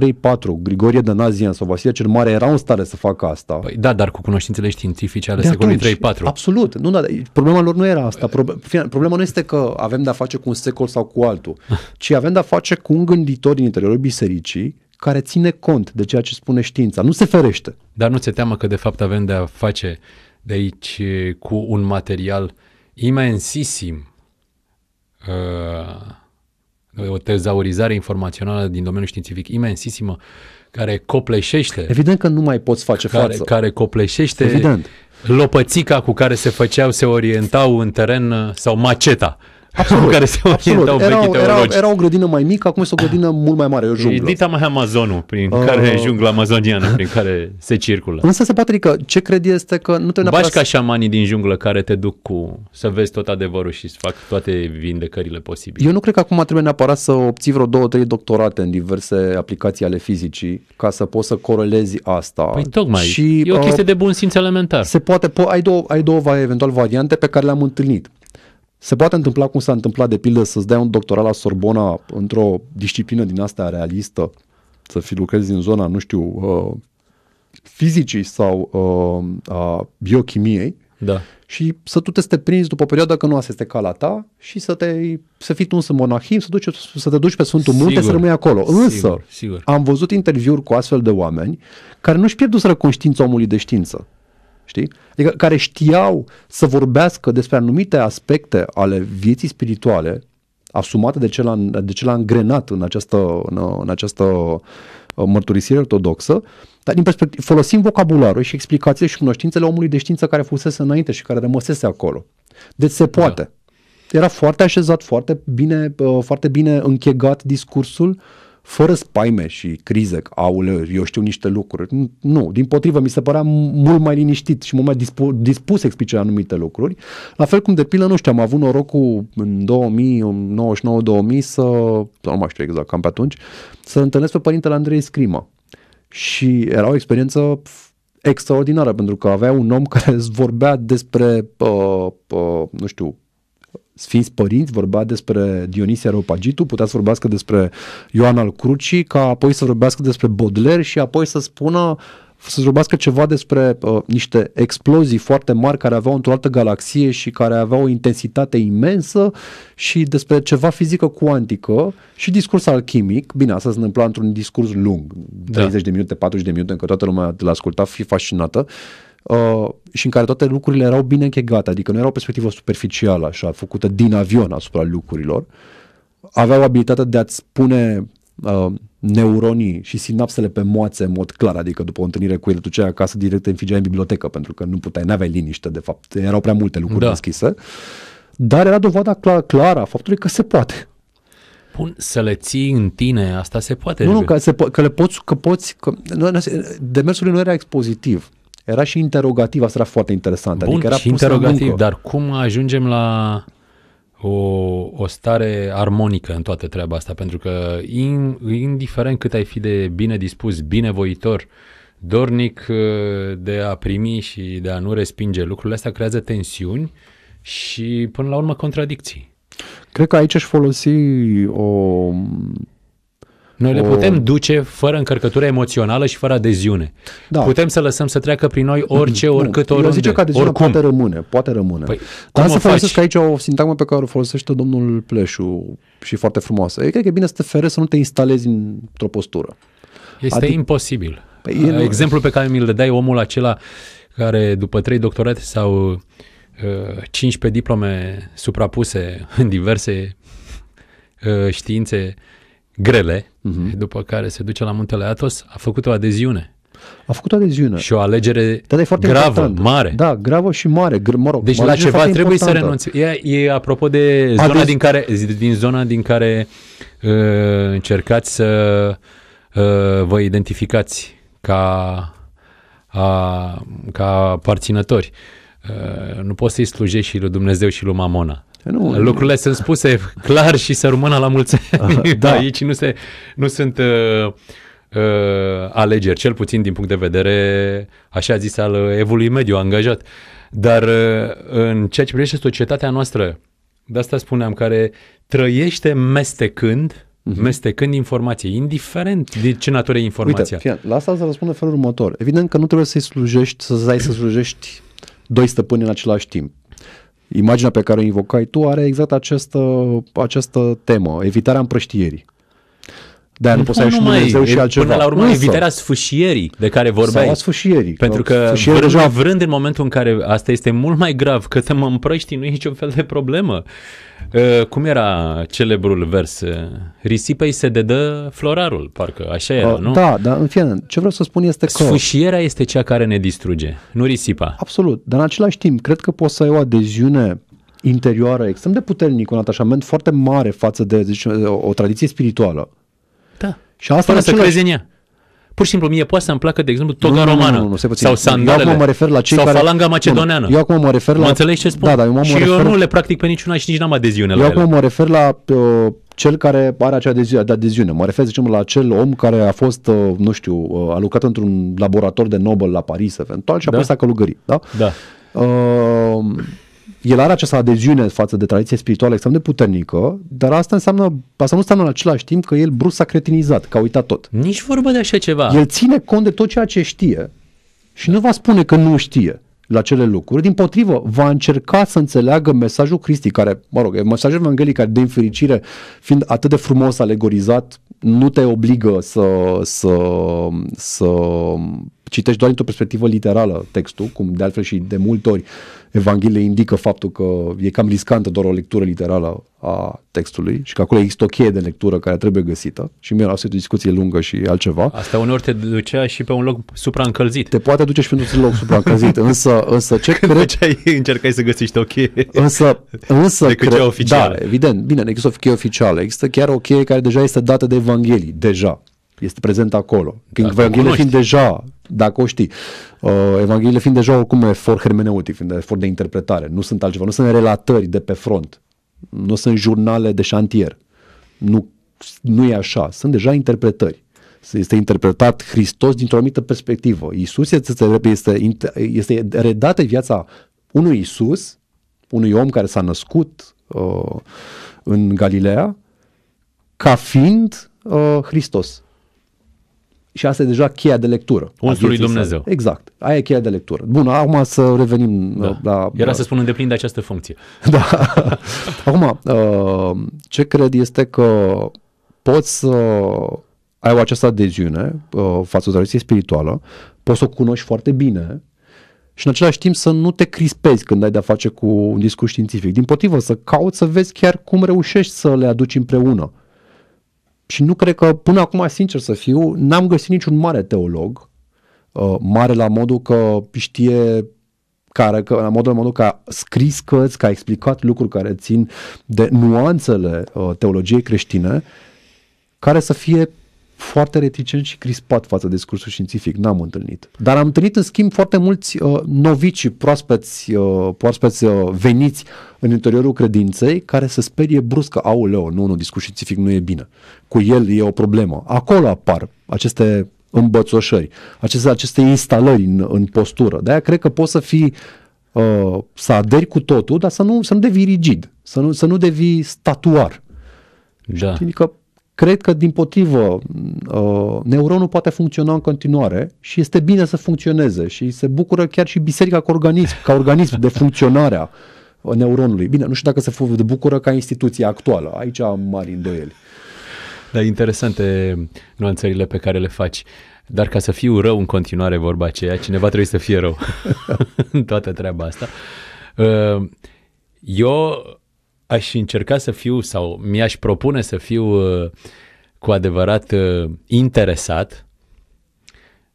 Grigorie de Nazian sau Vasile cel Mare erau în stare să facă asta. Păi, da, dar cu cunoștințele științifice ale secolului 3-4. Absolut. Nu, da, problema lor nu era asta. Problema nu este că avem de-a face cu un secol sau cu altul, ci avem de-a face cu un gânditor din interiorul bisericii care ține cont de ceea ce spune știința. Nu se ferește. Dar nu ți teamă că de fapt avem de-a face de aici cu un material imensisim uh, o tezaurizare informațională din domeniul științific imensisimă, care copleșește... Evident că nu mai poți face care, față. Care copleșește Evident. lopățica cu care se făceau, se orientau în teren, uh, sau maceta Absolut. care se orientau era, erau, era, era o grădină mai mică, acum este o grădină mult mai mare, o junglă. E dita mai Amazonul, prin uh, care jungla amazoniană, prin care se circulă. Însă se poate, că ce cred este că nu te Bași ca șamanii din junglă care te duc cu să vezi tot adevărul și să fac toate vindecările posibile. Eu nu cred că acum trebuie neapărat să obții vreo două, trei doctorate în diverse aplicații ale fizicii ca să poți să corelezi asta. Păi tocmai, și, e o uh, chestie uh, de bun simț elementar. Se poate, po- ai, două, ai două eventual variante pe care le-am întâlnit. Se poate întâmpla cum s-a întâmplat, de pildă, să-ți dai un doctorat la Sorbona într-o disciplină din asta realistă, să fi lucrezi în zona, nu știu, uh, fizicii sau uh, a biochimiei da. și să tu te prinzi după o perioadă că nu asta este cala ta și să, te, să fii tuns în monahim, să, duci, să te duci pe Sfântul sigur, Munte, să rămâi acolo. Însă sigur, sigur. am văzut interviuri cu astfel de oameni care nu-și pierduseră conștiința omului de știință. Știi? Adică care știau să vorbească despre anumite aspecte ale vieții spirituale asumate de ce l-a, de ce l-a îngrenat în această, în, în această uh, mărturisire ortodoxă, dar din perspectiv, folosim vocabularul și explicațiile și cunoștințele omului de știință care fusese înainte și care rămăsese acolo. Deci se poate. Da. Era foarte așezat, foarte bine, uh, foarte bine închegat discursul fără spaime și crize, aule, eu știu niște lucruri. Nu, din potrivă, mi se părea mult mai liniștit și mult mai dispu- dispus să explice anumite lucruri. La fel cum, de pilă, nu știu, am avut norocul în 2000, 2000 să, nu mai știu exact, cam pe atunci, să întâlnesc pe părintele Andrei Scrimă. Și era o experiență extraordinară, pentru că avea un om care îți vorbea despre, uh, uh, nu știu, Sfinți părinți, vorbea despre Dionisia Areopagitu, putea să vorbească despre Ioan al Crucii, ca apoi să vorbească despre Baudelaire și apoi să spună să vorbească ceva despre uh, niște explozii foarte mari care aveau într-o altă galaxie și care aveau o intensitate imensă și despre ceva fizică cuantică și discurs alchimic. Bine, asta se întâmpla într-un discurs lung, 30 da. de minute, 40 de minute, încă toată lumea l-a ascultat, fi fascinată. Uh, Uh, și în care toate lucrurile erau bine închegate, adică nu era o perspectivă superficială așa, făcută din avion asupra lucrurilor, aveau abilitatea de a-ți pune uh, neuronii și sinapsele pe moațe în mod clar, adică după o întâlnire cu el, tu ceai acasă direct te înfigeai în bibliotecă, pentru că nu puteai, n-aveai liniște, de fapt, erau prea multe lucruri da. deschise, dar era dovada clară, clară a faptului că se poate. Pun să le ții în tine, asta se poate. Nu, nu că, se, po- că le poți, că poți, că, demersul nu era expozitiv. Era și interrogativ, asta era foarte interesant. Bun, adică era și interogativ, dar cum ajungem la o, o stare armonică în toată treaba asta? Pentru că in, indiferent cât ai fi de bine dispus, binevoitor, dornic uh, de a primi și de a nu respinge lucrurile astea, creează tensiuni și până la urmă contradicții. Cred că aici aș folosi o noi le putem duce fără încărcătură emoțională și fără adeziune. Da. Putem să lăsăm să treacă prin noi mm-hmm. orice, nu, oricât, oriunde. Eu zice că adeziunea oricum. poate rămâne, poate rămâne. Păi, Dar să folosesc aici o sintagmă pe care o folosește domnul Pleșu și foarte frumoasă. Eu cred că e bine să te ferești să nu te instalezi într-o postură. Este Adic- imposibil. Păi, Exemplul pe care mi-l dai omul acela care după trei doctorate sau uh, 15 diplome suprapuse în diverse uh, științe uh, grele, uh-huh. după care se duce la Muntele Atos, a făcut o adeziune. A făcut o adeziune. Și o alegere da, foarte gravă, important. mare. Da, gravă și mare. Gr- mă rog, deci la ceva trebuie importantă. să renunți. E, e apropo de Adez... zona din care, din zona din care uh, încercați să uh, vă identificați ca, a, ca parținători. Uh, nu poți să-i slujești și lui Dumnezeu și lui Mamona. Nu, Lucrurile sunt spuse clar și să rămână la mulți ani. da. Aici nu, se, nu sunt uh, uh, alegeri, cel puțin din punct de vedere, așa zis, al evului mediu angajat. Dar uh, în ceea ce privește societatea noastră, de asta spuneam, care trăiește mestecând, uh-huh. mestecând informație, indiferent de ce natură e informația. Uite, la asta să răspund în felul următor. Evident că nu trebuie să-i slujești, să-ți dai să slujești doi stăpâni în același timp Imaginea pe care o invocai tu are exact această, această temă, evitarea împrăștierii. Dar nu poți să ai și Dumnezeu și altceva. Până la urmă, Însă, evitarea sfâșierii de care vorbeai. Sau a sfâșierii. Pentru că sfâșierii vrând, exact. vrând în momentul în care asta este mult mai grav, că te mă împrăști, nu e niciun fel de problemă. Uh, cum era celebrul vers? Uh, risipei se dedă florarul, parcă așa era, uh, nu? Da, dar în fine, ce vreau să spun este că... Sfâșierea este cea care ne distruge, nu risipa. Absolut, dar în același timp, cred că poți să ai o adeziune interioară extrem de puternică, un atașament foarte mare față de zici, o, o tradiție spirituală da. Și asta Fără să crezi în ea. Pur și simplu, mie poate să-mi placă, de exemplu, toga nu, romană. Nu, nu, nu, nu, sau sandalele. Eu acum mă refer la cei sau care... falanga macedoneană. Nu, eu acum mă refer la... Mă înțelegi ce spun? Da, da, eu mă și mă refer... eu nu le practic pe niciuna și nici n-am adeziune eu la Eu acum mă refer la uh, cel care are acea adeziune. Mă refer, zicem, la acel om care a fost, uh, nu știu, uh, lucrat într-un laborator de Nobel la Paris, eventual, și a da? fost a călugării. Da? Da. Uh, el are această adeziune față de tradiție spirituală extrem de puternică, dar asta înseamnă, asta nu înseamnă în același timp că el brusc s-a cretinizat, că a uitat tot. Nici vorba de așa ceva. El ține cont de tot ceea ce știe și nu va spune că nu știe la cele lucruri, din potrivă, va încerca să înțeleagă mesajul Cristi, care, mă rog, mesajul evanghelic care, din fericire, fiind atât de frumos alegorizat, nu te obligă să, să, să citești doar dintr-o perspectivă literală textul, cum de altfel și de multe ori Evanghelia indică faptul că e cam riscantă doar o lectură literală a textului și că acolo există o cheie de lectură care trebuie găsită și mie asta o discuție lungă și altceva. Asta uneori te ducea și pe un loc supraîncălzit. Te poate duce și pe un loc supraîncălzit, însă, însă ce Când cred... Când încercai să găsești o cheie. Însă, însă de cred... cea oficială. Da, evident, bine, există o cheie oficială, există chiar o cheie care deja este dată de Evanghelie, deja este prezent acolo. Când dacă fiind deja, dacă o știi, uh, Evanghelia fiind deja cum efort hermeneutic, fiind efort de interpretare, nu sunt altceva, nu sunt relatări de pe front, nu sunt jurnale de șantier, nu, nu e așa, sunt deja interpretări. Este interpretat Hristos dintr-o anumită perspectivă. Iisus este, este, este redată viața unui Iisus, unui om care s-a născut uh, în Galileea, ca fiind uh, Hristos și asta e deja cheia de lectură. Unsul lui Dumnezeu. Sale. Exact. Aia e cheia de lectură. Bun, acum să revenim uh, da. la... Era la... să spun îndeplin de această funcție. Da. acum, uh, ce cred este că poți să ai o această adeziune uh, față de tradiție spirituală, poți să o cunoști foarte bine și în același timp să nu te crispezi când ai de-a face cu un discurs științific. Din potrivă, să cauți să vezi chiar cum reușești să le aduci împreună și nu cred că, până acum, sincer să fiu, n-am găsit niciun mare teolog, uh, mare la modul că știe care, că, la modul, la modul că a scris cărți, că a explicat lucruri care țin de nuanțele uh, teologiei creștine, care să fie foarte reticent și crispat față de discursul științific, n-am întâlnit. Dar am întâlnit în schimb foarte mulți uh, novici, proaspeți, uh, proaspeți uh, veniți în interiorul credinței care se sperie brusc că, leu, nu, nu, discursul științific nu e bine, cu el e o problemă. Acolo apar aceste îmbățoșări, aceste, aceste instalări în, în postură. De-aia cred că poți să fii Uh, să aderi cu totul, dar să nu, să nu devii rigid, să nu, să nu devii statuar. Da. Știi? Adică Cred că, din potrivă, uh, neuronul poate funcționa în continuare și este bine să funcționeze și se bucură chiar și biserica ca organism, ca organism de funcționarea neuronului. Bine, nu știu dacă se bucură ca instituția actuală. Aici am mari îndoieli. Da, interesante nuanțările pe care le faci. Dar ca să fiu rău în continuare vorba aceea, cineva trebuie să fie rău în toată treaba asta. Uh, eu aș încerca să fiu sau mi-aș propune să fiu uh, cu adevărat uh, interesat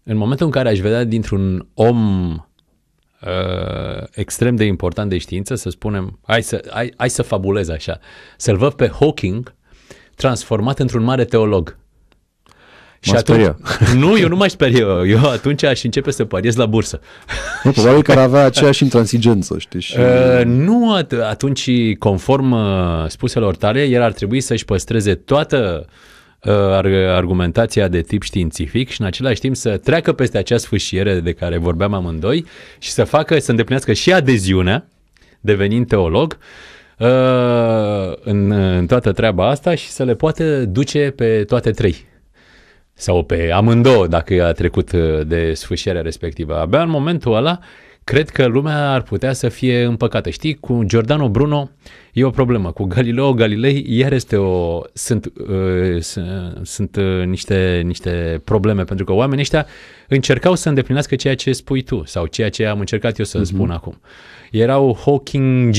în momentul în care aș vedea dintr-un om uh, extrem de important de știință, să spunem, hai să, hai, hai să fabulez așa, să-l văd pe Hawking transformat într-un mare teolog și atunci, eu. Nu, eu nu mai sper eu. Eu atunci aș începe să pariez la bursă. Nu, probabil că ar avea aceeași intransigență, știi? Și... Uh, nu, at- atunci, conform uh, spuselor tale, el ar trebui să-și păstreze toată uh, argumentația de tip științific și în același timp să treacă peste acea sfârșiere de care vorbeam amândoi și să facă, să îndeplinească și adeziunea, devenind teolog, uh, în, în toată treaba asta și să le poată duce pe toate trei sau pe amândouă dacă a trecut uh, de sfârșirea respectivă. Abia în momentul ăla cred că lumea ar putea să fie împăcată. Știi, cu Giordano Bruno e o problemă. Cu Galileo Galilei iar este o... sunt, uh, sunt, sunt uh, niște, niște probleme, pentru că oamenii ăștia încercau să îndeplinească ceea ce spui tu sau ceea ce am încercat eu să uh-huh. Mhm. spun acum. Erau hawking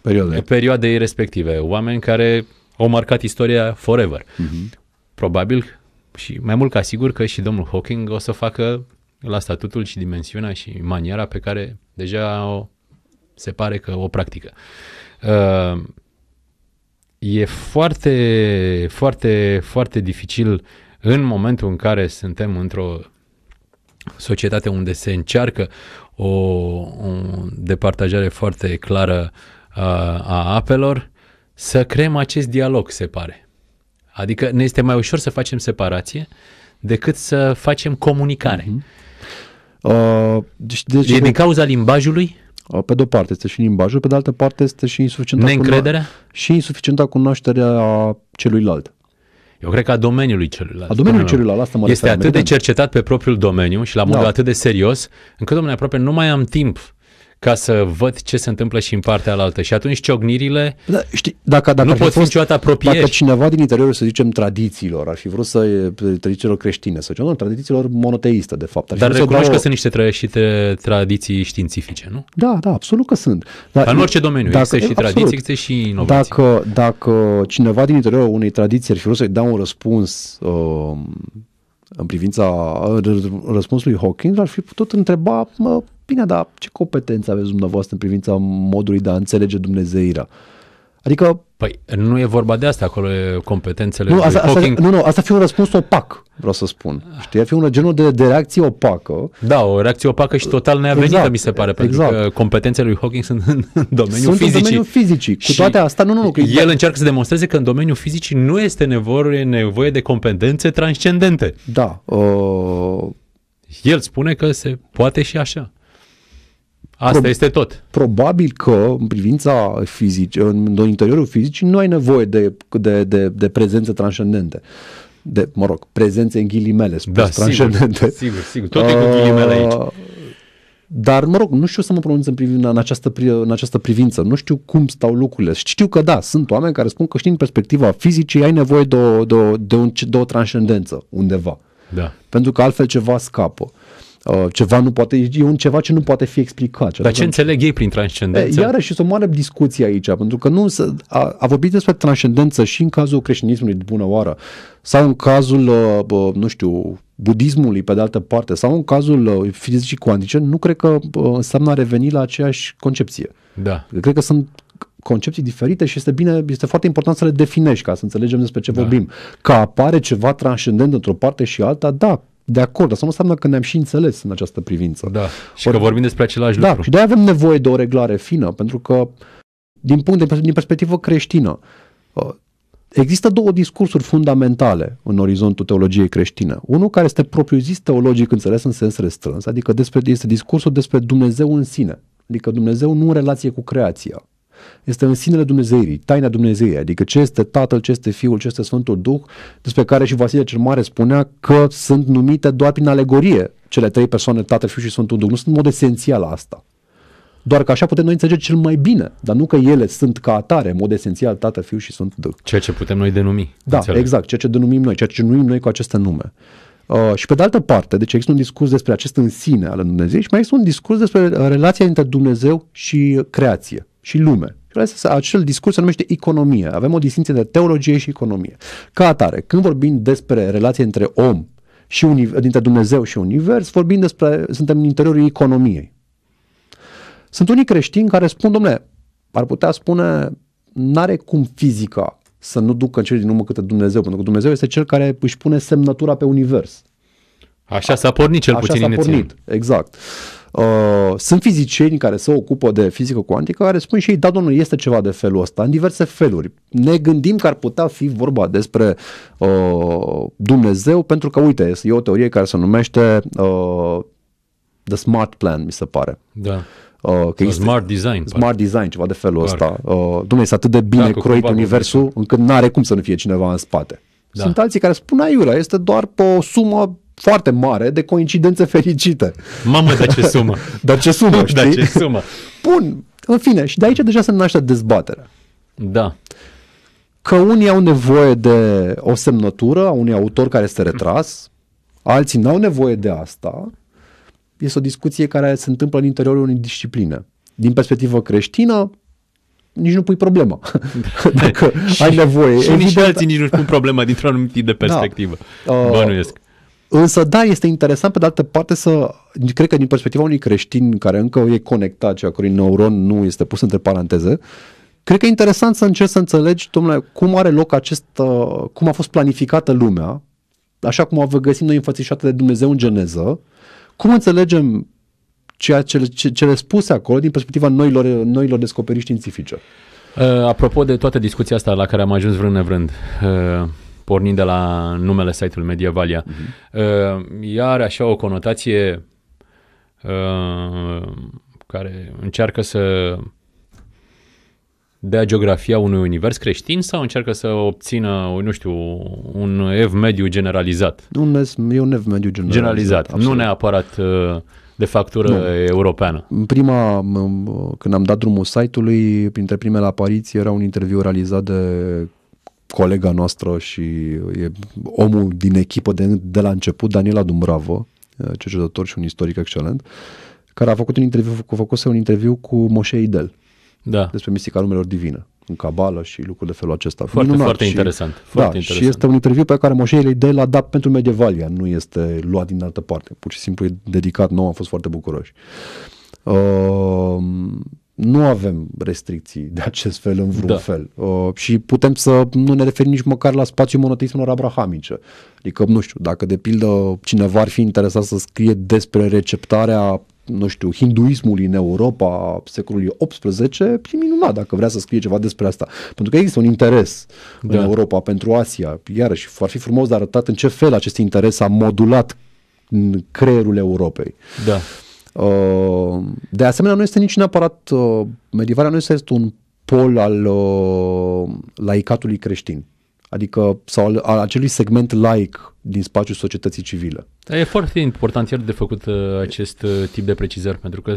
perioade. perioadei respective, oameni care au marcat istoria forever. Uh-huh. Probabil și mai mult ca sigur că și domnul Hawking o să facă la statutul și dimensiunea și maniera pe care deja o, se pare că o practică. Uh, e foarte, foarte, foarte dificil în momentul în care suntem într-o societate unde se încearcă o, o departajare foarte clară a, uh, a apelor, să creăm acest dialog, se pare. Adică ne este mai ușor să facem separație decât să facem comunicare. Uh-huh. Uh, deci, deci, e din cauza limbajului? Uh, pe de o parte este și limbajul, pe de altă parte este și insuficientă Neîncrederea? și insuficienta cunoașterea celuilalt. Eu cred că a domeniului celuilalt. A domeniului celuilalt, asta mă Este atât de cercetat pe propriul domeniu și la modul da. atât de serios, încât, domnule, aproape nu mai am timp ca să văd ce se întâmplă și în partea alaltă. Și atunci ciognirile da, știi, dacă, dacă nu pot fi niciodată apropiere. Dacă cineva din interiorul, să zicem, tradițiilor, ar fi vrut să tradițiilor creștine, să zicem, tradițiilor monoteiste, de fapt. Dar recunoști că o... sunt niște tra- și tradiții științifice, nu? Da, da, absolut că sunt. Dar, în orice domeniu dacă, există și absolut. tradiții, există și inovații. Dacă, dacă cineva din interiorul unei tradiții ar fi vrut să-i dea un răspuns uh, în privința răspunsului Hawking, ar fi putut întreba mă, Bine, dar ce competențe aveți dumneavoastră în privința modului de a înțelege Dumnezeirea? Adică... Păi nu e vorba de asta, acolo e competențele nu, asta, asta, nu, nu, asta fi un răspuns opac, vreau să spun. Știi, fi un genul de, de reacție opacă. Da, o reacție opacă și total neavenită, exact, mi se pare, exact. pentru că competențele lui Hawking sunt în domeniul sunt fizicii. în domeniul fizicii. Cu toate astea, nu, nu, nu. El încearcă să demonstreze că în domeniul fizicii nu este nevoie, nevoie de competențe transcendente. Da. Uh... El spune că se poate și așa. Asta Pro- este tot. Probabil că în privința fizică, în interiorul fizic, nu ai nevoie de, de, de, de prezență transcendente de, mă rog, prezențe în ghilimele, spus, da, transcendente. Sigur, sigur, tot e cu uh, ghilimele aici. Dar, mă rog, nu știu să mă pronunț în, privința, în, această, în această privință. Nu știu cum stau lucrurile. Știu că da, sunt oameni care spun că știi, din perspectiva fizicii ai nevoie de o, de o, de o, de o transcendență undeva. Da. Pentru că altfel ceva scapă. Uh, Uh, ceva nu poate, e un ceva ce nu poate fi explicat. Dar ce înțeleg ei prin transcendență? Iarăși și o mare discuție aici, pentru că nu a, a vorbit despre transcendență și în cazul creștinismului de bună oară, sau în cazul, uh, nu știu, budismului pe de altă parte, sau în cazul uh, fizicii cuantice, nu cred că înseamnă a reveni la aceeași concepție. Da. Cred că sunt concepții diferite și este bine, este foarte important să le definești ca să înțelegem despre ce da. vorbim. Că apare ceva transcendent într-o parte și alta, da, de acord. Asta nu înseamnă că ne-am și înțeles în această privință. Da. Și Or, că vorbim despre același da, lucru. și de avem nevoie de o reglare fină, pentru că din punct de din perspectivă creștină, ă, Există două discursuri fundamentale în orizontul teologiei creștine. Unul care este propriu zis teologic înțeles în sens restrâns, adică despre, este discursul despre Dumnezeu în sine, adică Dumnezeu nu în relație cu creația, este în sinele Dumnezeirii, taina Dumnezeirii, adică ce este Tatăl, ce este Fiul, ce este Sfântul Duh, despre care și Vasile cel Mare spunea că sunt numite doar prin alegorie cele trei persoane, Tatăl, Fiul și Sfântul Duh. Nu sunt în mod esențial asta. Doar că așa putem noi înțelege cel mai bine, dar nu că ele sunt ca atare, în mod esențial, Tată, Fiul și Sfântul Duh. Ceea ce putem noi denumi. Da, înțeleg. exact, ceea ce denumim noi, ceea ce numim noi cu aceste nume. Uh, și pe de altă parte, deci există un discurs despre acest în sine al Dumnezeu și mai există un discurs despre relația dintre Dumnezeu și creație și lume. Și acel discurs se numește economie. Avem o distinție de teologie și economie. Ca atare, când vorbim despre relație între om și univer, dintre Dumnezeu și univers, vorbim despre, suntem în interiorul economiei. Sunt unii creștini care spun, domnule, ar putea spune, n-are cum fizica să nu ducă în cel din urmă câte Dumnezeu, pentru că Dumnezeu este cel care își pune semnătura pe univers. Așa s-a pornit cel Așa puțin s-a pornit, exact. Uh, sunt fizicieni care se ocupă de fizică cuantică care spun și ei, da, domnul, este ceva de felul ăsta, în diverse feluri. Ne gândim că ar putea fi vorba despre uh, Dumnezeu, pentru că, uite, e o teorie care se numește uh, The Smart Plan, mi se pare. Da. Uh, că este smart design. Smart pare. design, ceva de felul Parc. ăsta. Uh, Dumnezeu este atât de bine da, croit universul încât nu are cum să nu fie cineva în spate. Da. Sunt alții care spun, aiurea, este doar pe o sumă foarte mare de coincidențe fericite. Mamă, dar ce sumă! dar ce sumă, știi? Dar ce sumă! Bun, în fine, și de aici deja se naște dezbaterea. Da. Că unii au nevoie de o semnătură a unui autor care este retras, alții n-au nevoie de asta. Este o discuție care se întâmplă în interiorul unei discipline. Din perspectivă creștină, nici nu pui problema. Dacă și, ai nevoie. Și evident... nici alții nici nu pun problema dintr-o anumită de perspectivă. Da. Uh, Bănuiesc. Însă, da, este interesant pe de altă parte să, cred că din perspectiva unui creștin care încă e conectat și a cărui neuron nu este pus între paranteze, cred că e interesant să încerci să înțelegi, domnule, cum are loc acest, uh, cum a fost planificată lumea, așa cum o găsim noi înfățișată de Dumnezeu în geneză, cum înțelegem ceea ce, ce, cele spuse acolo din perspectiva noilor, noilor descoperiri științifice. Uh, apropo de toată discuția asta la care am ajuns vrând nevrând, uh, pornind de la numele site-ului Mediavalia. Uh-huh. Mhm. Ea are așa o conotație uh, care încearcă să dea geografia unui univers creștin sau încearcă să obțină, nu știu, un ev mediu generalizat? Un, e un ev mediu generalizat. Generalizat, nu neapărat uh, de factură nu. europeană. Prima, când am dat drumul site-ului, printre primele apariții era un interviu realizat de colega noastră și e omul din echipă de, de la început, Daniela Dumbravo, uh, cercetător și un istoric excelent, care a făcut un interviu, făcuse un interviu cu Moșe Idel da. despre mistica numelor divine în cabală și lucruri de felul acesta. Foarte, Minunat. foarte și, interesant. Da, foarte da, interesant. și este un interviu pe care Moșe Idel l-a dat pentru Medievalia, nu este luat din altă parte. Pur și simplu e dedicat nou, am fost foarte bucuroși. Uh, nu avem restricții de acest fel în vreun da. fel uh, și putem să nu ne referim nici măcar la spațiul monoteismelor abrahamice. Adică, nu știu, dacă de pildă cineva ar fi interesat să scrie despre receptarea nu știu, hinduismului în Europa secolului 18, e minunat dacă vrea să scrie ceva despre asta. Pentru că există un interes da. în Europa pentru Asia. Iarăși, ar fi frumos de arătat în ce fel acest interes a modulat creierul Europei. Da. Uh, de asemenea, nu este nici neapărat, uh, medievarea, nu este un pol al uh, laicatului creștin adică sau al, al acelui segment laic din spațiul societății civile. e foarte important iar de făcut acest tip de precizări, pentru că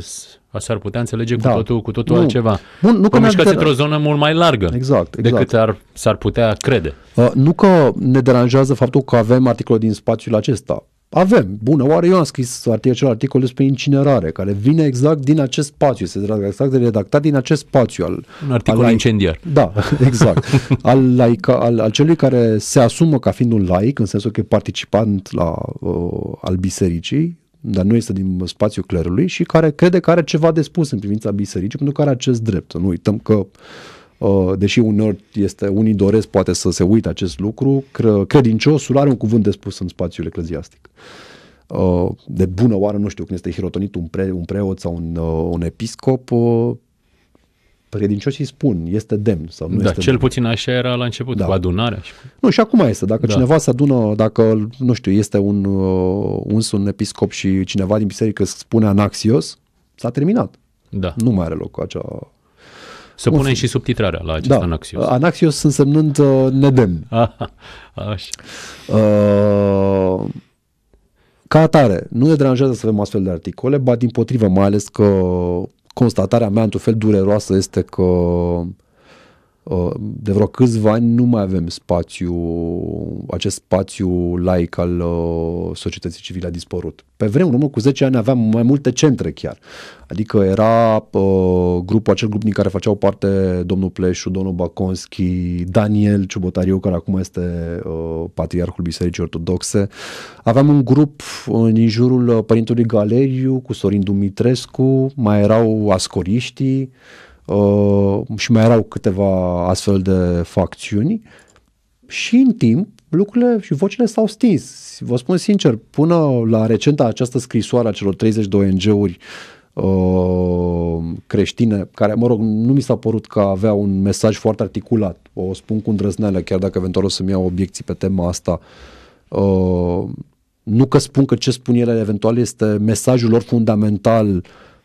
asta ar putea înțelege cu da. totul, cu totul nu. altceva. Bun, nu că mișcați într-o zonă mult mai largă exact, exact. decât ar, s-ar putea crede. Uh, nu că ne deranjează faptul că avem articole din spațiul acesta, avem, bună, oare eu am scris acel articol despre incinerare, care vine exact din acest spațiu, se exact de redactat din acest spațiu. Al, Un articol al, incendiar. Da, exact. al, laic, al, al celui care se asumă ca fiind un laic, în sensul că e participant la, uh, al bisericii, dar nu este din spațiul clerului și care crede că are ceva de spus în privința bisericii, pentru că are acest drept. Nu uităm că Uh, deși uneori este, unii doresc poate să se uite acest lucru, credinciosul are un cuvânt de spus în spațiul ecleziastic. Uh, de bună oară, nu știu, când este hirotonit un, pre, un preot sau un, uh, un episcop, credincioșii spun, este demn sau nu da, este cel demn. puțin așa era la început, da. cu adunarea. Nu, și acum este. Dacă da. cineva se adună, dacă, nu știu, este un, un, un episcop și cineva din biserică spune anaxios, s-a terminat. Da. Nu mai are loc acea să punem și subtitrarea la acest da, Anaxios. Anaxios însemnând uh, nedemn. așa. Uh, ca atare, nu ne deranjează să avem astfel de articole, ba din potrivă, mai ales că constatarea mea, într-un fel dureroasă, este că Uh, de vreo câțiva ani nu mai avem spațiu, acest spațiu laic al uh, societății civile a dispărut. Pe vremuri, urmă cu 10 ani aveam mai multe centre chiar. Adică era uh, grupul, acel grup din care făceau parte domnul Pleșu, domnul Baconski, Daniel Ciubotariu, care acum este uh, patriarhul Bisericii Ortodoxe. Aveam un grup în jurul uh, Părintelui Galeriu cu Sorin Dumitrescu, mai erau ascoriștii, Uh, și mai erau câteva astfel de facțiuni și în timp lucrurile și vocile s-au stins. Vă spun sincer, până la recenta această scrisoare a celor 30 de ONG-uri uh, creștine, care, mă rog, nu mi s-a părut că avea un mesaj foarte articulat. O spun cu îndrăzneală, chiar dacă eventual o să-mi iau obiecții pe tema asta. Uh, nu că spun că ce spun ele eventual este mesajul lor fundamental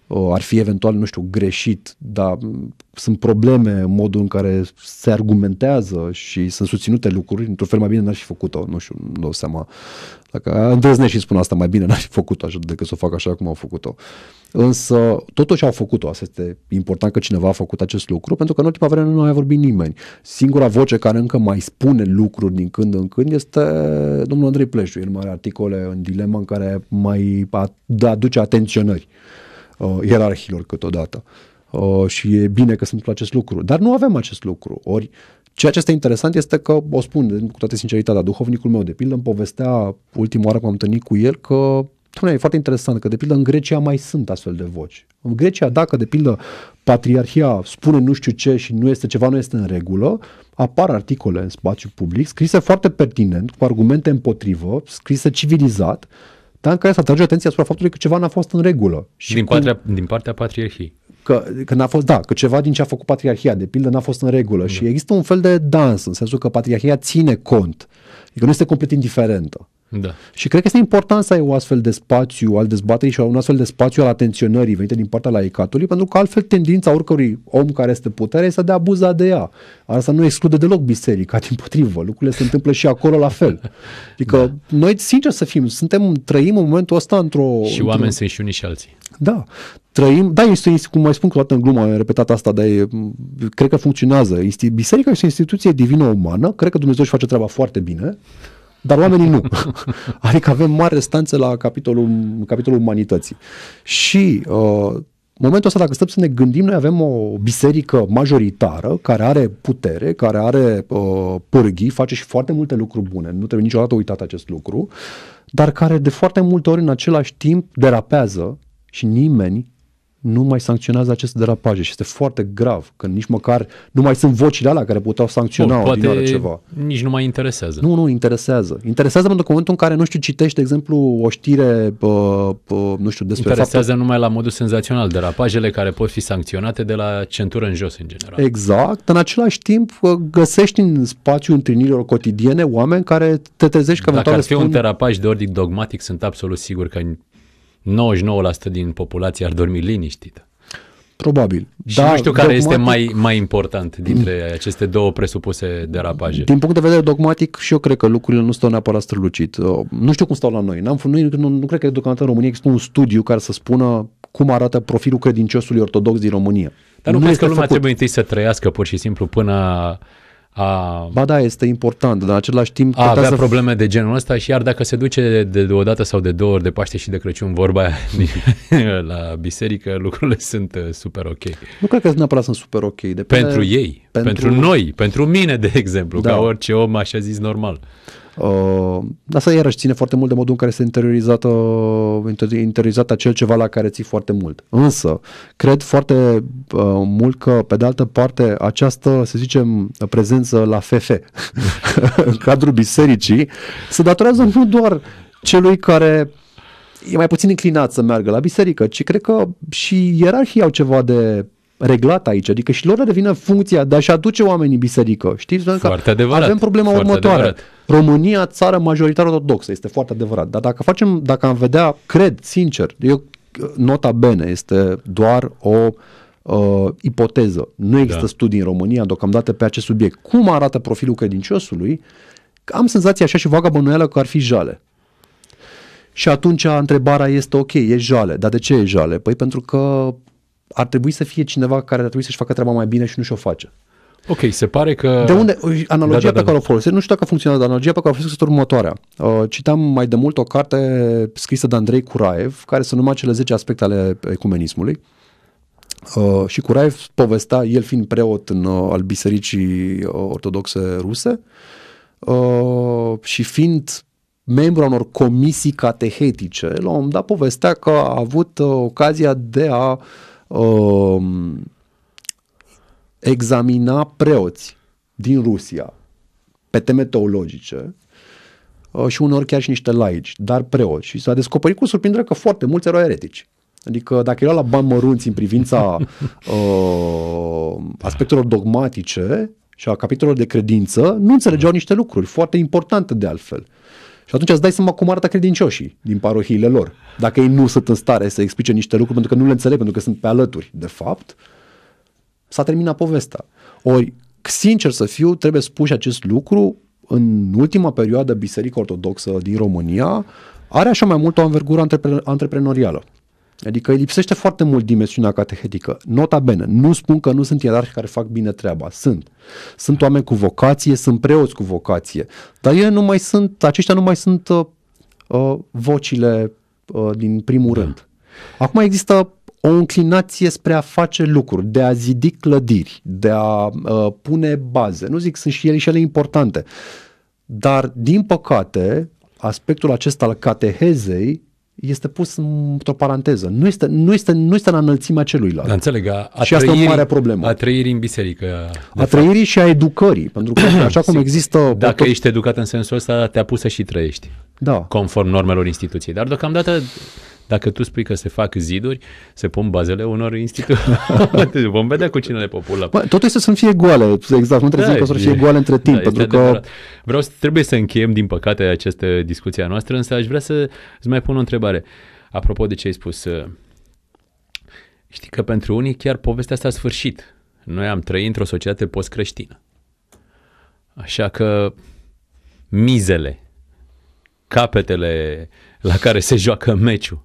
ar fi eventual, nu știu, greșit, dar sunt probleme în modul în care se argumentează și sunt susținute lucruri, într-un fel mai bine n-aș fi făcut-o, nu știu, nu dau seama. Dacă îndrăznesc și spun asta, mai bine n-aș fi făcut-o așa decât să o fac așa cum au făcut-o. Însă, totuși au făcut-o, asta este important că cineva a făcut acest lucru, pentru că în ultima vreme nu mai a vorbit nimeni. Singura voce care încă mai spune lucruri din când în când este domnul Andrei Pleșu. El mai are articole în dilema în care mai aduce atenționări uh, ierarhilor câteodată. Uh, și e bine că se întâmplă acest lucru. Dar nu avem acest lucru. Ori Ceea ce este interesant este că, o spun cu toată sinceritatea, duhovnicul meu, de pildă, îmi povestea ultima oară când am întâlnit cu el că e foarte interesant că, de pildă, în Grecia mai sunt astfel de voci. În Grecia, dacă, de pildă, patriarhia spune nu știu ce și nu este ceva, nu este în regulă, apar articole în spațiu public, scrise foarte pertinent, cu argumente împotrivă, scrise civilizat, da, în care să atrage atenția asupra faptului că ceva n-a fost în regulă. Și din, cum, partea, din partea patriarhiei. Că, că n-a fost, da, că ceva din ce a făcut patriarhia, de pildă, n-a fost în regulă. Da. Și există un fel de dans, în sensul că patriarhia ține cont. Adică nu este complet indiferentă. Da. Și cred că este important să ai o astfel de spațiu al dezbaterii și un astfel de spațiu al atenționării venite din partea laicatului, pentru că altfel tendința oricărui om care este putere este să a abuza de ea. Asta nu exclude deloc biserica, din potrivă. Lucrurile se întâmplă și acolo la fel. Adică da. noi, sincer să fim, suntem, trăim în momentul ăsta într-o... Și într-o... oameni sunt și unii și alții. Da. Trăim, da, este, cum mai spun că toată în glumă, am repetat asta, dar e, cred că funcționează. Biserica este o instituție divină umană, cred că Dumnezeu își face treaba foarte bine dar oamenii nu. adică avem mari restanțe la capitolul, capitolul umanității. Și uh, momentul ăsta, dacă stăm să ne gândim, noi avem o biserică majoritară care are putere, care are uh, pârghii, face și foarte multe lucruri bune, nu trebuie niciodată uitat acest lucru, dar care de foarte multe ori în același timp derapează și nimeni nu mai sancționează aceste derapaje și este foarte grav că nici măcar nu mai sunt vocile alea care puteau sancționa o, poate ceva. nici nu mai interesează. Nu, nu, interesează. Interesează pentru că în momentul în care, nu știu, citești, de exemplu, o știre, uh, uh, nu știu, despre Interesează faptul... numai la modul senzațional, derapajele care pot fi sancționate de la centură în jos, în general. Exact. În același timp, găsești în spațiul întâlnirilor cotidiene oameni care te trezești că Dacă ar fi spun... un derapaj de ordin dogmatic, sunt absolut sigur că 99% din populație ar dormi liniștită. Probabil. Și da, nu știu care dogmatic, este mai, mai important dintre aceste două presupuse derapaje. Din punct de vedere dogmatic, și eu cred că lucrurile nu stau neapărat strălucit. Uh, nu știu cum stau la noi. N-am, nu, nu, nu cred că deocamdată în România există un studiu care să spună cum arată profilul credinciosului ortodox din România. Dar nu, nu crezi că lumea făcut. trebuie întâi să trăiască pur și simplu până a... Ba da, este important, dar în același timp... A avea să... probleme de genul ăsta și iar dacă se duce de, de o dată sau de două ori de Paște și de Crăciun vorba aia, la biserică, lucrurile sunt uh, super ok. Nu cred că neapărat sunt super ok. De pentru ei, pentru... pentru noi, pentru mine, de exemplu, da. ca orice om așa zis normal. Uh, asta iarăși ține foarte mult de modul în care este interiorizată, interiorizat acel ceva la care ții foarte mult. Însă, cred foarte uh, mult că, pe de altă parte, această, să zicem, prezență la FF în cadrul bisericii se datorează nu doar celui care e mai puțin inclinat să meargă la biserică, ci cred că și ierarhii au ceva de reglat aici, adică și lor devine funcția de a-și aduce oamenii biserică. Știți? Foarte că adevărat, avem problema următoare. Adevărat. România, țară majoritar ortodoxă, este foarte adevărat, dar dacă facem, dacă am vedea, cred, sincer, eu, nota bene este doar o uh, ipoteză. Nu există da. studii în România deocamdată pe acest subiect. Cum arată profilul credinciosului? Am senzația așa și vaga bănuială că ar fi jale. Și atunci întrebarea este, ok, e jale, dar de ce e jale? Păi pentru că ar trebui să fie cineva care ar trebui să-și facă treaba mai bine și nu și-o face. Ok, se pare că... De unde, da, da, analogia da, da, da. pe care o folosesc, nu știu dacă funcționează, dar analogia pe care o folosesc este următoarea. Uh, mai de mult o carte scrisă de Andrei Curaev, care se numea cele 10 aspecte ale ecumenismului. Uh, și Curaev povestea, el fiind preot în, uh, al bisericii uh, ortodoxe ruse uh, și fiind membru al unor comisii catehetice, la un moment dat povestea că a avut uh, ocazia de a uh, uh, examina preoți din Rusia pe teme teologice uh, și unor chiar și niște laici, dar preoți. Și s-a descoperit cu surprindere că foarte mulți erau eretici. Adică dacă erau la bani mărunți în privința uh, aspectelor dogmatice și a capitolelor de credință, nu înțelegeau da. niște lucruri foarte importante de altfel. Uh, și atunci îți dai seama cum arată credincioșii din parohiile lor. Dacă ei nu sunt în stare să explice niște lucruri pentru că nu le înțeleg, pentru că sunt pe alături, de fapt, s-a terminat povestea. Ori, sincer să fiu, trebuie spus acest lucru, în ultima perioadă Biserica Ortodoxă din România are așa mai mult o anvergură antrepre- antreprenorială. Adică îi lipsește foarte mult dimensiunea catehetică. Nota bene, nu spun că nu sunt ierarhi care fac bine treaba, sunt. Sunt oameni cu vocație, sunt preoți cu vocație, dar ei nu mai sunt, aceștia nu mai sunt uh, uh, vocile uh, din primul da. rând. Acum există o înclinație spre a face lucruri, de a zidi clădiri, de a uh, pune baze. Nu zic, sunt și ele și ele importante. Dar, din păcate, aspectul acesta al catehezei este pus într-o paranteză. Nu este, nu este, nu este la înălțimea celuilalt. Da, înțeleg, a, a și asta trăirii, e mare problemă. A trăirii în biserică. A fapt. trăirii și a educării, pentru că așa cum există... Dacă tot... ești educat în sensul ăsta, te-a pus să și trăiești. Da. Conform normelor instituției. Dar deocamdată dacă tu spui că se fac ziduri, se pun bazele unor instituții. Vom vedea cu cine le populăm. la... Totul este să nu fie goale, exact, nu trebuie da, să, să fie goale între timp, da, pentru că... Vreau să, trebuie să încheiem, din păcate, această discuție a noastră, însă aș vrea să îți mai pun o întrebare. Apropo de ce ai spus, uh, știi că pentru unii chiar povestea asta a sfârșit. Noi am trăit într-o societate post-creștină. Așa că mizele, capetele la care se joacă meciul,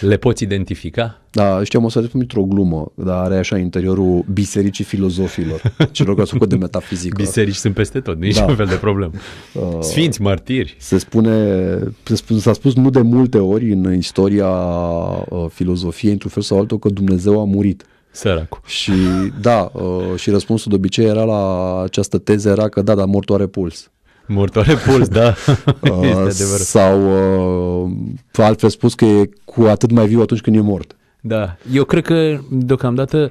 le poți identifica? Da, știam, o să spun într-o glumă, dar are așa interiorul bisericii filozofilor, celor care sunt de metafizică. Biserici sunt peste tot, nici da. un fel de problem. Uh, Sfinți, martiri. Se spune, se spune, s-a spus nu de multe ori în istoria uh, filozofiei, într-un fel sau altul, că Dumnezeu a murit. Săracu. Și da, uh, și răspunsul de obicei era la această teză era că da, dar mortul are puls. Mort repuls, da. uh, sau uh, altfel spus că e cu atât mai viu atunci când e mort. Da, eu cred că deocamdată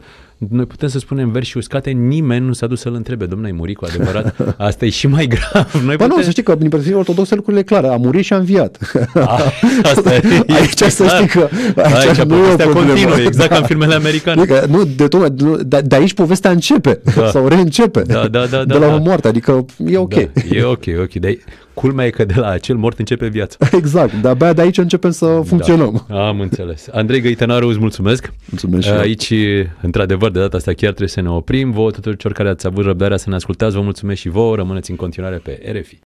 noi putem să spunem verzi și uscate, nimeni nu s-a dus să-l întrebe, domnule, ai murit cu adevărat? Asta e și mai grav. Noi ba putem... nu, să știi că din perspectiva ortodoxă lucrurile clare, a murit și a înviat. A, asta e, aici să știi că aici, aici nu povestea Continuă, exact da. ca în filmele americane. Adică, nu, de, tot, de, da, de, aici povestea începe da. sau reîncepe da, da, da, da, de la da. o moarte, adică e da, ok. Da, e ok, ok. De, Culmea e că de la acel mort începe viața. Exact, de-abia de aici începem să da. funcționăm. Da, am înțeles. Andrei Găitănaru, îți mulțumesc. Mulțumesc Aici, într-adevăr, de data asta chiar trebuie să ne oprim. Vă, tuturor celor care ați avut răbdarea să ne ascultați, vă mulțumesc și vouă. Rămâneți în continuare pe RFI.